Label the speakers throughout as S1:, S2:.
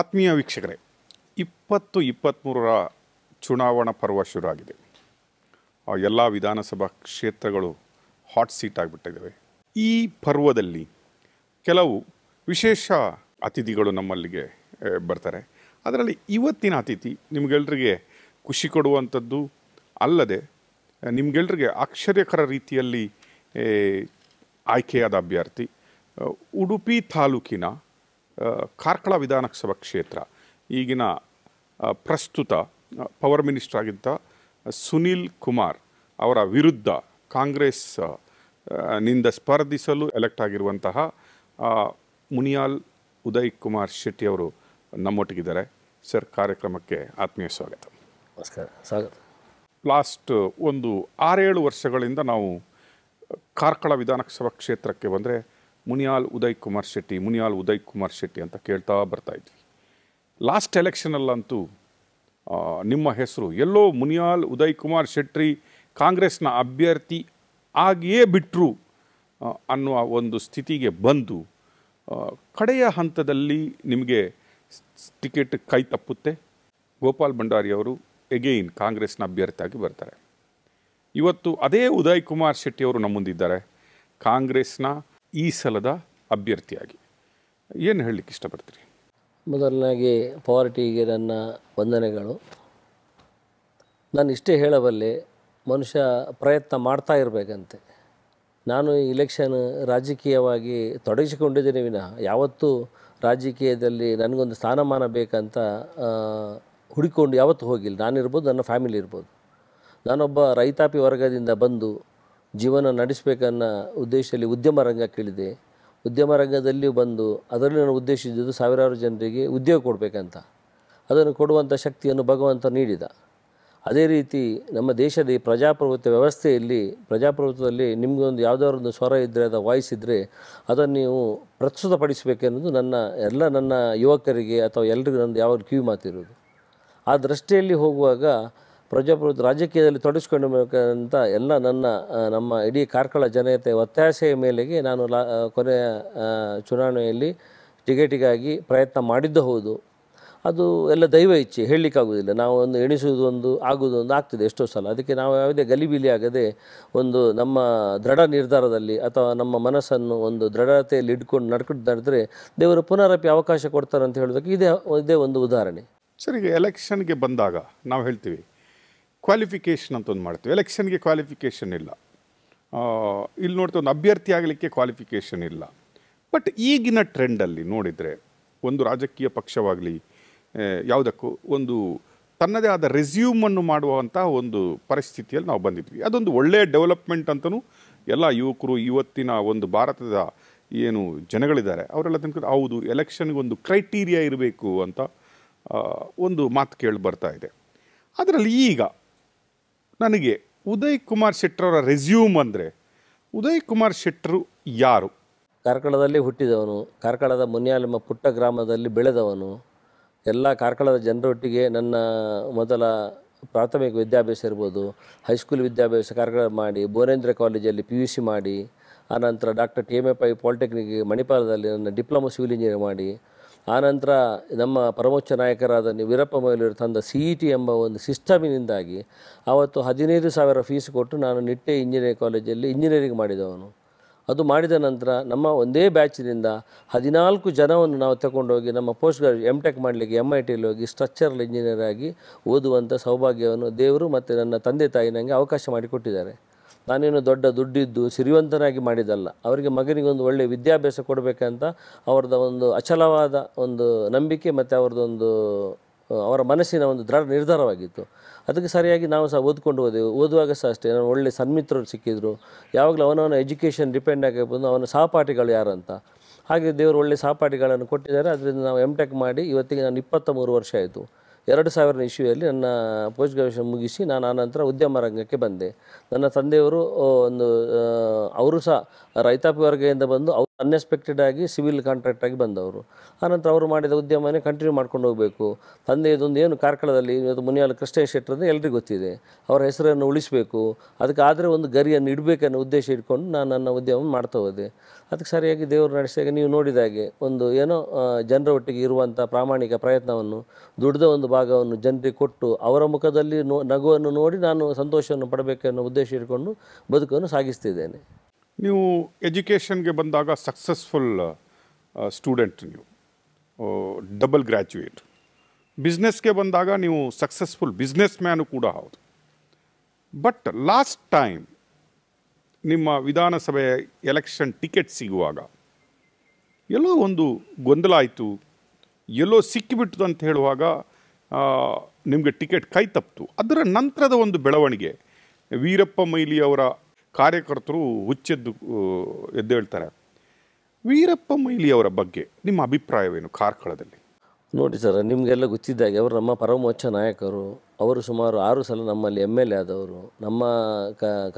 S1: ಆತ್ಮೀಯ ವೀಕ್ಷಕರೇ ಇಪ್ಪತ್ತು ಇಪ್ಪತ್ತ್ಮೂರರ ಚುನಾವಣಾ ಪರ್ವ ಶುರುವಾಗಿದೆ ಎಲ್ಲ ವಿಧಾನಸಭಾ ಕ್ಷೇತ್ರಗಳು ಹಾಟ್ ಸೀಟ್ ಆಗಿಬಿಟ್ಟಿದ್ದಾವೆ ಈ ಪರ್ವದಲ್ಲಿ ಕೆಲವು ವಿಶೇಷ ಅತಿಥಿಗಳು ನಮ್ಮಲ್ಲಿಗೆ ಬರ್ತಾರೆ ಅದರಲ್ಲಿ ಇವತ್ತಿನ ಅತಿಥಿ ನಿಮಗೆಲ್ಲರಿಗೆ ಖುಷಿ ಕೊಡುವಂಥದ್ದು ಅಲ್ಲದೆ ನಿಮಗೆಲ್ಲರಿಗೆ ಆಶ್ಚರ್ಯಕರ ರೀತಿಯಲ್ಲಿ ಆಯ್ಕೆಯಾದ ಅಭ್ಯರ್ಥಿ ಉಡುಪಿ ತಾಲೂಕಿನ ಕಾರ್ಕಳ ವಿಧಾನಸಭಾ ಕ್ಷೇತ್ರ ಈಗಿನ ಪ್ರಸ್ತುತ ಪವರ್ ಮಿನಿಸ್ಟರ್ ಆಗಿದ್ದ ಸುನೀಲ್ ಕುಮಾರ್ ಅವರ ವಿರುದ್ಧ ಕಾಂಗ್ರೆಸ್ ನಿಂದ ಸ್ಪರ್ಧಿಸಲು ಎಲೆಕ್ಟ್ ಆಗಿರುವಂತಹ ಮುನಿಯಾಲ್ ಉದಯ್ ಕುಮಾರ್ ಶೆಟ್ಟಿ ಅವರು ನಮ್ಮೊಟ್ಟಿಗಿದ್ದಾರೆ ಸರ್ ಕಾರ್ಯಕ್ರಮಕ್ಕೆ ಆತ್ಮೀಯ ಸ್ವಾಗತ ನಮಸ್ಕಾರ ಸ್ವಾಗತ ಲಾಸ್ಟ್ ಒಂದು ಆರೇಳು ವರ್ಷಗಳಿಂದ ನಾವು ಕಾರ್ಕಳ ವಿಧಾನಸಭಾ ಕ್ಷೇತ್ರಕ್ಕೆ ಬಂದರೆ ಮುನಿಯಾಲ್ ಉದಯ್ ಕುಮಾರ್ ಶೆಟ್ಟಿ ಮುನಿಯಾಲ್ ಉದಯ್ ಕುಮಾರ್ ಶೆಟ್ಟಿ ಅಂತ ಕೇಳ್ತಾ ಬರ್ತಾಯಿದ್ವಿ ಲಾಸ್ಟ್ ಎಲೆಕ್ಷನಲ್ಲಂತೂ ನಿಮ್ಮ ಹೆಸರು ಎಲ್ಲೋ ಮುನಿಯಾಲ್ ಉದಯ್ ಕುಮಾರ್ ಶೆಟ್ಟಿ ಕಾಂಗ್ರೆಸ್ನ ಅಭ್ಯರ್ಥಿ ಆಗಿಯೇ ಬಿಟ್ಟರು ಅನ್ನುವ ಒಂದು ಸ್ಥಿತಿಗೆ ಬಂದು ಕಡೆಯ ಹಂತದಲ್ಲಿ ನಿಮಗೆ ಟಿಕೆಟ್ ಕೈ ತಪ್ಪುತ್ತೆ ಗೋಪಾಲ್ ಭಂಡಾರಿಯವರು ಎಗೈನ್ ಕಾಂಗ್ರೆಸ್ನ ಅಭ್ಯರ್ಥಿಯಾಗಿ ಬರ್ತಾರೆ ಇವತ್ತು ಅದೇ ಉದಯ್ ಕುಮಾರ್ ಶೆಟ್ಟಿಯವರು ನಮ್ಮ ಮುಂದಿದ್ದಾರೆ ಕಾಂಗ್ರೆಸ್ನ ಈ ಸಲದ ಅಭ್ಯರ್ಥಿಯಾಗಿ ಏನು ಹೇಳಲಿಕ್ಕೆ ಇಷ್ಟಪಡ್ತೀರಿ
S2: ಮೊದಲನಾಗಿ ಪಾರ್ಟಿಗೆ ನನ್ನ ವಂದನೆಗಳು ನಾನು ಇಷ್ಟೇ ಹೇಳಬಲ್ಲೆ ಮನುಷ್ಯ ಪ್ರಯತ್ನ ಮಾಡ್ತಾ ಇರಬೇಕಂತೆ ನಾನು ಈ ಇಲೆಕ್ಷನ್ ರಾಜಕೀಯವಾಗಿ ತೊಡಗಿಸಿಕೊಂಡಿದ್ದೇನೆ ವಿನಃ ಯಾವತ್ತೂ ರಾಜಕೀಯದಲ್ಲಿ ನನಗೊಂದು ಸ್ಥಾನಮಾನ ಬೇಕಂತ ಹುಡುಕೊಂಡು ಯಾವತ್ತೂ ಹೋಗಿಲ್ಲ ನಾನಿರ್ಬೋದು ನನ್ನ ಫ್ಯಾಮಿಲಿ ಇರ್ಬೋದು ನಾನೊಬ್ಬ ರೈತಾಪಿ ವರ್ಗದಿಂದ ಬಂದು ಜೀವನ ನಡೆಸಬೇಕನ್ನೋ ಉದ್ದೇಶದಲ್ಲಿ ಉದ್ಯಮ ರಂಗ ಕೇಳಿದೆ ಉದ್ಯಮ ರಂಗದಲ್ಲಿ ಬಂದು ಅದರಲ್ಲಿ ನಾನು ಉದ್ದೇಶಿಸಿದ್ದು ಸಾವಿರಾರು ಜನರಿಗೆ ಉದ್ಯೋಗ ಕೊಡಬೇಕಂತ ಅದನ್ನು ಕೊಡುವಂಥ ಶಕ್ತಿಯನ್ನು ಭಗವಂತ ನೀಡಿದ ಅದೇ ರೀತಿ ನಮ್ಮ ದೇಶದ ಈ ಪ್ರಜಾಪ್ರಭುತ್ವ ವ್ಯವಸ್ಥೆಯಲ್ಲಿ ಪ್ರಜಾಪ್ರಭುತ್ವದಲ್ಲಿ ನಿಮಗೊಂದು ಯಾವುದಾದ್ರು ಒಂದು ಸ್ವರ ಇದ್ದರೆ ಅದು ವಾಯ್ಸ್ ಇದ್ದರೆ ಅದನ್ನು ನೀವು ಪ್ರಸ್ತುತಪಡಿಸಬೇಕೆನ್ನೋದು ನನ್ನ ಎಲ್ಲ ನನ್ನ ಯುವಕರಿಗೆ ಅಥವಾ ಎಲ್ರಿಗೂ ನಂದು ಯಾವಾಗ ಕಿವಿ ಮಾತಿರೋದು ಆ ದೃಷ್ಟಿಯಲ್ಲಿ ಹೋಗುವಾಗ ಪ್ರಜಾಪ್ರಭುತ್ವ ರಾಜಕೀಯದಲ್ಲಿ ಅಂತ ಎಲ್ಲ ನನ್ನ ನಮ್ಮ ಇಡೀ ಕಾರ್ಕಳ ಜನತೆ ಒತ್ತಾಸೆಯ ಮೇಲೆಗೆ ನಾನು ಲಾ ಕೊನೆಯ ಚುನಾವಣೆಯಲ್ಲಿ ಟಿಕೆಟಿಗಾಗಿ ಪ್ರಯತ್ನ ಮಾಡಿದ್ದು ಹೌದು ಅದು ಎಲ್ಲ ದೈವ ಇಚ್ಛೆ ಹೇಳಲಿಕ್ಕಾಗೋದಿಲ್ಲ ನಾವು ಒಂದು ಎಣಿಸುವುದು ಒಂದು ಆಗುವುದು ಒಂದು ಆಗ್ತದೆ ಎಷ್ಟೋ ಸಲ ಅದಕ್ಕೆ ನಾವು ಯಾವುದೇ ಗಲಿಬಿಲಿ ಆಗದೆ ಒಂದು ನಮ್ಮ ದೃಢ ನಿರ್ಧಾರದಲ್ಲಿ ಅಥವಾ ನಮ್ಮ ಮನಸ್ಸನ್ನು ಒಂದು ದೃಢತೆಯಲ್ಲಿ ಇಟ್ಕೊಂಡು ನಡ್ಕೊಂಡು ದೇವರು ಪುನರಪಿ ಅವಕಾಶ ಕೊಡ್ತಾರೆ ಅಂತ ಹೇಳೋದಕ್ಕೆ ಇದೇ ಇದೇ ಒಂದು ಉದಾಹರಣೆ ಸರಿ ಎಲೆಕ್ಷನ್ಗೆ ಬಂದಾಗ ನಾವು ಹೇಳ್ತೀವಿ ಕ್ವಾಲಿಫಿಕೇಷನ್ ಅಂತ ಒಂದು ಮಾಡ್ತೀವಿ ಎಲೆಕ್ಷನ್ಗೆ
S1: ಕ್ವಾಲಿಫಿಕೇಷನ್ ಇಲ್ಲ ಇಲ್ಲಿ ನೋಡ್ತೀವಿ ಒಂದು ಅಭ್ಯರ್ಥಿ ಆಗಲಿಕ್ಕೆ ಕ್ವಾಲಿಫಿಕೇಷನ್ ಇಲ್ಲ ಬಟ್ ಈಗಿನ ಟ್ರೆಂಡಲ್ಲಿ ನೋಡಿದರೆ ಒಂದು ರಾಜಕೀಯ ಪಕ್ಷವಾಗಲಿ ಯಾವುದಕ್ಕೂ ಒಂದು ತನ್ನದೇ ಆದ ರೆಸ್ಯೂಮನ್ನು ಮಾಡುವಂಥ ಒಂದು ಪರಿಸ್ಥಿತಿಯಲ್ಲಿ ನಾವು ಬಂದಿದ್ವಿ ಅದೊಂದು ಒಳ್ಳೆಯ ಡೆವಲಪ್ಮೆಂಟ್ ಅಂತಲೂ ಎಲ್ಲ ಯುವಕರು ಇವತ್ತಿನ ಒಂದು ಭಾರತದ ಏನು ಜನಗಳಿದ್ದಾರೆ ಅವರೆಲ್ಲ ತನಕ ಹೌದು ಎಲೆಕ್ಷನ್ಗೆ ಒಂದು ಕ್ರೈಟೀರಿಯಾ ಇರಬೇಕು ಅಂತ ಒಂದು ಮಾತು ಕೇಳಿ ಬರ್ತಾ ಇದೆ ಅದರಲ್ಲಿ ಈಗ ನನಗೆ ಉದಯ್
S2: ಕುಮಾರ್ ಶೆಟ್ಟರವರ ರೆಸ್ಯೂಮ್ ಅಂದರೆ ಉದಯ್ ಕುಮಾರ್ ಶೆಟ್ಟರು ಯಾರು ಕಾರ್ಕಳದಲ್ಲಿ ಹುಟ್ಟಿದವನು ಕಾರ್ಕಳದ ಮುನಿಯಾಲಮ್ಮ ಪುಟ್ಟ ಗ್ರಾಮದಲ್ಲಿ ಬೆಳೆದವನು ಎಲ್ಲ ಕಾರ್ಕಳದ ಜನರೊಟ್ಟಿಗೆ ನನ್ನ ಮೊದಲ ಪ್ರಾಥಮಿಕ ವಿದ್ಯಾಭ್ಯಾಸ ಇರ್ಬೋದು ಹೈಸ್ಕೂಲ್ ವಿದ್ಯಾಭ್ಯಾಸ ಕಾರ್ಕಳ ಮಾಡಿ ಬೋನೇಂದ್ರ ಕಾಲೇಜಲ್ಲಿ ಪಿ ಯು ಸಿ ಮಾಡಿ ಆನಂತರ doctor T M A Pai polytechnic ಮಣಿಪಾಲದಲ್ಲಿ ನನ್ನ ಡಿಪ್ಲೊಮಾ ಸಿವಿಲ್ ಇಂಜಿನಿಯರ್ ಮಾಡಿ ಆನಂತರ ನಮ್ಮ ಪರಮೋಚ್ಚ ನಾಯಕರಾದ ವೀರಪ್ಪ ಮೊಯ್ಲೂರು ತಂದ ಸಿ ಇ ಟಿ ಎಂಬ ಒಂದು ಸಿಸ್ಟಮಿನಿಂದಾಗಿ ಆವತ್ತು ಹದಿನೈದು ಸಾವಿರ ಫೀಸ್ ಕೊಟ್ಟು ನಾನು ನಿಟ್ಟೆ ಇಂಜಿನಿಯರಿಂಗ್ ಕಾಲೇಜಲ್ಲಿ ಇಂಜಿನಿಯರಿಂಗ್ ಮಾಡಿದವನು ಅದು ಮಾಡಿದ ನಂತರ ನಮ್ಮ ಒಂದೇ ಬ್ಯಾಚಿನಿಂದ ಹದಿನಾಲ್ಕು ಜನವನ್ನು ನಾವು ತಗೊಂಡೋಗಿ ನಮ್ಮ ಪೋಸ್ಟ್ ಗ್ರಾಜು ಎಮ್ ಟೆಕ್ ಮಾಡಲಿಕ್ಕೆ ಎಮ್ ಐ ಟಿಯಲ್ಲಿ ಹೋಗಿ ಸ್ಟ್ರಕ್ಚರಲ್ ಇಂಜಿನಿಯರ್ ಆಗಿ ಓದುವಂಥ ಸೌಭಾಗ್ಯವನ್ನು ದೇವರು ಮತ್ತು ನನ್ನ ತಂದೆ ತಾಯಿ ನನಗೆ ಅವಕಾಶ ಮಾಡಿಕೊಟ್ಟಿದ್ದಾರೆ ನಾನೇನು ದೊಡ್ಡ ದುಡ್ಡಿದ್ದು ಸಿರಿವಂತನಾಗಿ ಮಾಡಿದ್ದಲ್ಲ ಅವರಿಗೆ ಮಗನಿಗೆ ಒಂದು ಒಳ್ಳೆಯ ವಿದ್ಯಾಭ್ಯಾಸ ಕೊಡಬೇಕಂತ ಅವ್ರದ್ದು ಒಂದು ಅಚಲವಾದ ಒಂದು ನಂಬಿಕೆ ಮತ್ತು ಅವ್ರದ್ದೊಂದು ಅವರ ಮನಸ್ಸಿನ ಒಂದು ದೃಢ ನಿರ್ಧಾರವಾಗಿತ್ತು ಅದಕ್ಕೆ ಸರಿಯಾಗಿ ನಾವು ಸಹ ಓದ್ಕೊಂಡು ಹೋದೆವು ಓದುವಾಗ ಸಹ ಅಷ್ಟೇ ನಾನು ಒಳ್ಳೆ ಸನ್ಮಿತ್ರರು ಸಿಕ್ಕಿದ್ರು ಯಾವಾಗಲೂ ಅವನವನ ಎಜುಕೇಷನ್ ಡಿಪೆಂಡ್ ಆಗಬಹುದು ಅವನ ಸಹಪಾಠಿಗಳು ಯಾರಂತ ಹಾಗೆ ದೇವರು ಒಳ್ಳೆ ಸಹಪಾಠಿಗಳನ್ನು ಕೊಟ್ಟಿದ್ದಾರೆ ಅದರಿಂದ ನಾವು ಎಮ್ ಟೆಕ್ ಮಾಡಿ ಇವತ್ತಿಗೆ ನಾನು ಇಪ್ಪತ್ತ ಮೂರು ವರ್ಷ ಆಯಿತು ಎರಡು ಸಾವಿರದ ಇಶ್ಯೂಯಲ್ಲಿ ನನ್ನ ಪೋಸ್ಟ್ ಗ್ರಾಜುಯೇಷನ್ ಮುಗಿಸಿ ನಾನು ಆನಂತರ ಉದ್ಯಮ ರಂಗಕ್ಕೆ ಬಂದೆ ನನ್ನ ತಂದೆಯವರು ಒಂದು ಅವರು ಸಹ ರೈತಾಪಿ ವರ್ಗದಿಂದ ಬಂದು ಅನ್ಎಕ್ಸ್ಪೆಕ್ಟೆಡ್ ಆಗಿ ಸಿವಿಲ್ ಕಾಂಟ್ರಾಕ್ಟ್ ಆಗಿ ಬಂದವರು ಆನಂತರ ಅವರು ಮಾಡಿದ ಉದ್ಯಮನೇ ಕಂಟಿನ್ಯೂ ಮಾಡ್ಕೊಂಡು ಹೋಗಬೇಕು ತಂದೆ ಇದೊಂದು ಏನು ಕಾರ್ಕಳದಲ್ಲಿ ಇವತ್ತು ಮುನಿಯಾಲ ಕೃಷ್ಣೇಶ್ ಶೆಟ್ಟರ್ ಅಂದರೆ ಎಲ್ರಿಗೂ ಗೊತ್ತಿದೆ ಅವರ ಹೆಸರನ್ನು ಉಳಿಸಬೇಕು ಅದಕ್ಕೆ ಆದರೆ ಒಂದು ಗರಿಯನ್ನು ಇಡಬೇಕನ್ನೋ ಉದ್ದೇಶ ಇಟ್ಕೊಂಡು ನಾನು ನನ್ನ ಉದ್ಯಮ ಮಾಡ್ತಾ ಹೋದೆ ಅದಕ್ಕೆ ಸರಿಯಾಗಿ ದೇವರು ನಡೆಸಿದಾಗ ನೀವು ನೋಡಿದ ಹಾಗೆ ಒಂದು ಏನೋ ಜನರ ಒಟ್ಟಿಗೆ ಇರುವಂಥ ಪ್ರಾಮಾಣಿಕ ಪ್ರಯತ್ನವನ್ನು ದುಡ್ದ ಒಂದು ಭಾಗವನ್ನು ಜನರಿಗೆ ಕೊಟ್ಟು ಅವರ ಮುಖದಲ್ಲಿ ನಗುವನ್ನು ನೋಡಿ ನಾನು ಸಂತೋಷವನ್ನು ಪಡಬೇಕೆನ್ನೋ ಉದ್ದೇಶ ಇಟ್ಕೊಂಡು ಬದುಕನ್ನು ಸಾಗಿಸ್ತಿದ್ದೇನೆ ನೀವು ಎಜುಕೇಷನ್ಗೆ ಬಂದಾಗ ಸಕ್ಸಸ್ಫುಲ್
S1: ಸ್ಟೂಡೆಂಟ್ ನೀವು ಡಬಲ್ ಗ್ರ್ಯಾಜುಯೇಟ್ ಬಿಸ್ನೆಸ್ಗೆ ಬಂದಾಗ ನೀವು ಸಕ್ಸಸ್ಫುಲ್ ಬಿಸ್ನೆಸ್ ಮ್ಯಾನು ಕೂಡ ಹೌದು ಬಟ್ ಲಾಸ್ಟ್ ಟೈಮ್ ನಿಮ್ಮ ವಿಧಾನಸಭೆ ಎಲೆಕ್ಷನ್ ಟಿಕೆಟ್ ಸಿಗುವಾಗ ಎಲ್ಲೋ ಒಂದು ಗೊಂದಲ ಆಯಿತು ಎಲ್ಲೋ ಸಿಕ್ಕಿಬಿಟ್ಟದು ಅಂತ ಹೇಳುವಾಗ ನಿಮಗೆ ಟಿಕೆಟ್ ಕೈ ತಪ್ಪಿತು ಅದರ ನಂತರದ ಒಂದು ಬೆಳವಣಿಗೆ ವೀರಪ್ಪ ಮೈಲಿ ಅವರ ಕಾರ್ಯಕರ್ತರು ಹುಚ್ಚೆದ್ದು ಹೇಳ್ತಾರೆ ವೀರಪ್ಪ
S2: ಅವರ ಬಗ್ಗೆ ನಿಮ್ಮ ಅಭಿಪ್ರಾಯವೇನು ಕಾರ್ಕಳದಲ್ಲಿ ನೋಡಿ ಸರ್ ನಿಮಗೆಲ್ಲ ಗೊತ್ತಿದ್ದಾಗೆ ಅವರು ನಮ್ಮ ಪರಮೋಚ್ಚ ನಾಯಕರು ಅವರು ಸುಮಾರು ಆರು ಸಲ ನಮ್ಮಲ್ಲಿ ಎಮ್ ಎಲ್ ಎ ಆದವರು ನಮ್ಮ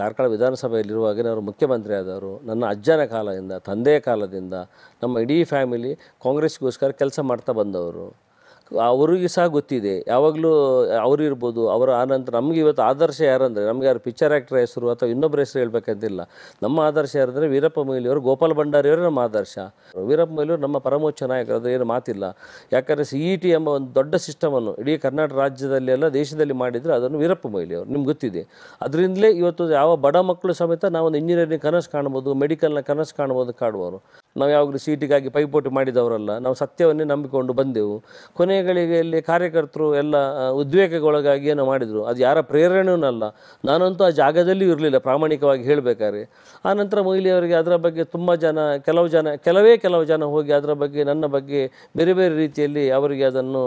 S2: ಕಾರ್ಕಳ ವಿಧಾನಸಭೆಯಲ್ಲಿರುವಾಗಲೇ ಅವರು ಮುಖ್ಯಮಂತ್ರಿ ಆದವರು ನನ್ನ ಅಜ್ಜನ ಕಾಲದಿಂದ ತಂದೆಯ ಕಾಲದಿಂದ ನಮ್ಮ ಇಡೀ ಫ್ಯಾಮಿಲಿ ಕಾಂಗ್ರೆಸ್ಗೋಸ್ಕರ ಕೆಲಸ ಮಾಡ್ತಾ ಬಂದವರು ಅವರಿಗೆ ಸಹ ಗೊತ್ತಿದೆ ಯಾವಾಗಲೂ ಅವರು ಇರ್ಬೋದು ಅವರ ಆನಂತರ ನಮಗೆ ಇವತ್ತು ಆದರ್ಶ ಯಾರಂದರೆ ನಮಗೆ ಯಾರು ಪಿಚ್ಚರ್ ಆ್ಯಕ್ಟರ್ ಹೆಸರು ಅಥವಾ ಇನ್ನೊಬ್ಬರ ಹೆಸರು ಹೇಳಬೇಕಂತಿಲ್ಲ ನಮ್ಮ ಆದರ್ಶ ಯಾರಂದರೆ ವೀರಪ್ಪ ಅವರು ಗೋಪಾಲ್ ಭಂಡಾರಿಯವರು ನಮ್ಮ ಆದರ್ಶ ವೀರಪ್ಪ ಮೊಯ್ಲಿಯವರು ನಮ್ಮ ಪರಮೋಚ್ಚ ನಾಯಕರು ಅದು ಏನು ಮಾತಿಲ್ಲ ಯಾಕಂದರೆ ಸಿ ಇ e ಟಿ ಎಂಬ ಒಂದು ದೊಡ್ಡ ಸಿಸ್ಟಮನ್ನು ಇಡೀ ಕರ್ನಾಟಕ ರಾಜ್ಯದಲ್ಲಿ ಎಲ್ಲ ದೇಶದಲ್ಲಿ ಮಾಡಿದರೆ ಅದನ್ನು ವೀರಪ್ಪ ಅವರು ನಿಮ್ಗೆ ಗೊತ್ತಿದೆ ಅದರಿಂದಲೇ ಇವತ್ತು ಯಾವ ಬಡ ಮಕ್ಕಳು ಸಮೇತ ನಾವೊಂದು ಇಂಜಿನಿಯರಿಂಗ್ ಕನಸು ಕಾಣ್ಬೋದು ಮೆಡಿಕಲ್ನ ಕನಸು ಕಾಣ್ಬೋದು ಕಾಡುವವರು ನಾವು ಯಾವಾಗಲೂ ಸೀಟಿಗಾಗಿ ಪೈಪೋಟಿ ಮಾಡಿದವರಲ್ಲ ನಾವು ಸತ್ಯವನ್ನೇ ನಂಬಿಕೊಂಡು ಬಂದೆವು ಕೊನೆಗಳಿಗೆಯಲ್ಲಿ ಕಾರ್ಯಕರ್ತರು ಎಲ್ಲ ಉದ್ವೇಗಗೊಳಗಾಗಿ ಏನೋ ಮಾಡಿದರು ಅದು ಯಾರ ಪ್ರೇರಣೆಯೂ ಅಲ್ಲ ನಾನಂತೂ ಆ ಜಾಗದಲ್ಲಿ ಇರಲಿಲ್ಲ ಪ್ರಾಮಾಣಿಕವಾಗಿ ಹೇಳಬೇಕಾದ್ರೆ ಆನಂತರ ಮೊಯ್ಲಿಯವರಿಗೆ ಅದರ ಬಗ್ಗೆ ತುಂಬ ಜನ ಕೆಲವು ಜನ ಕೆಲವೇ ಕೆಲವು ಜನ ಹೋಗಿ ಅದರ ಬಗ್ಗೆ ನನ್ನ ಬಗ್ಗೆ ಬೇರೆ ಬೇರೆ ರೀತಿಯಲ್ಲಿ ಅವರಿಗೆ ಅದನ್ನು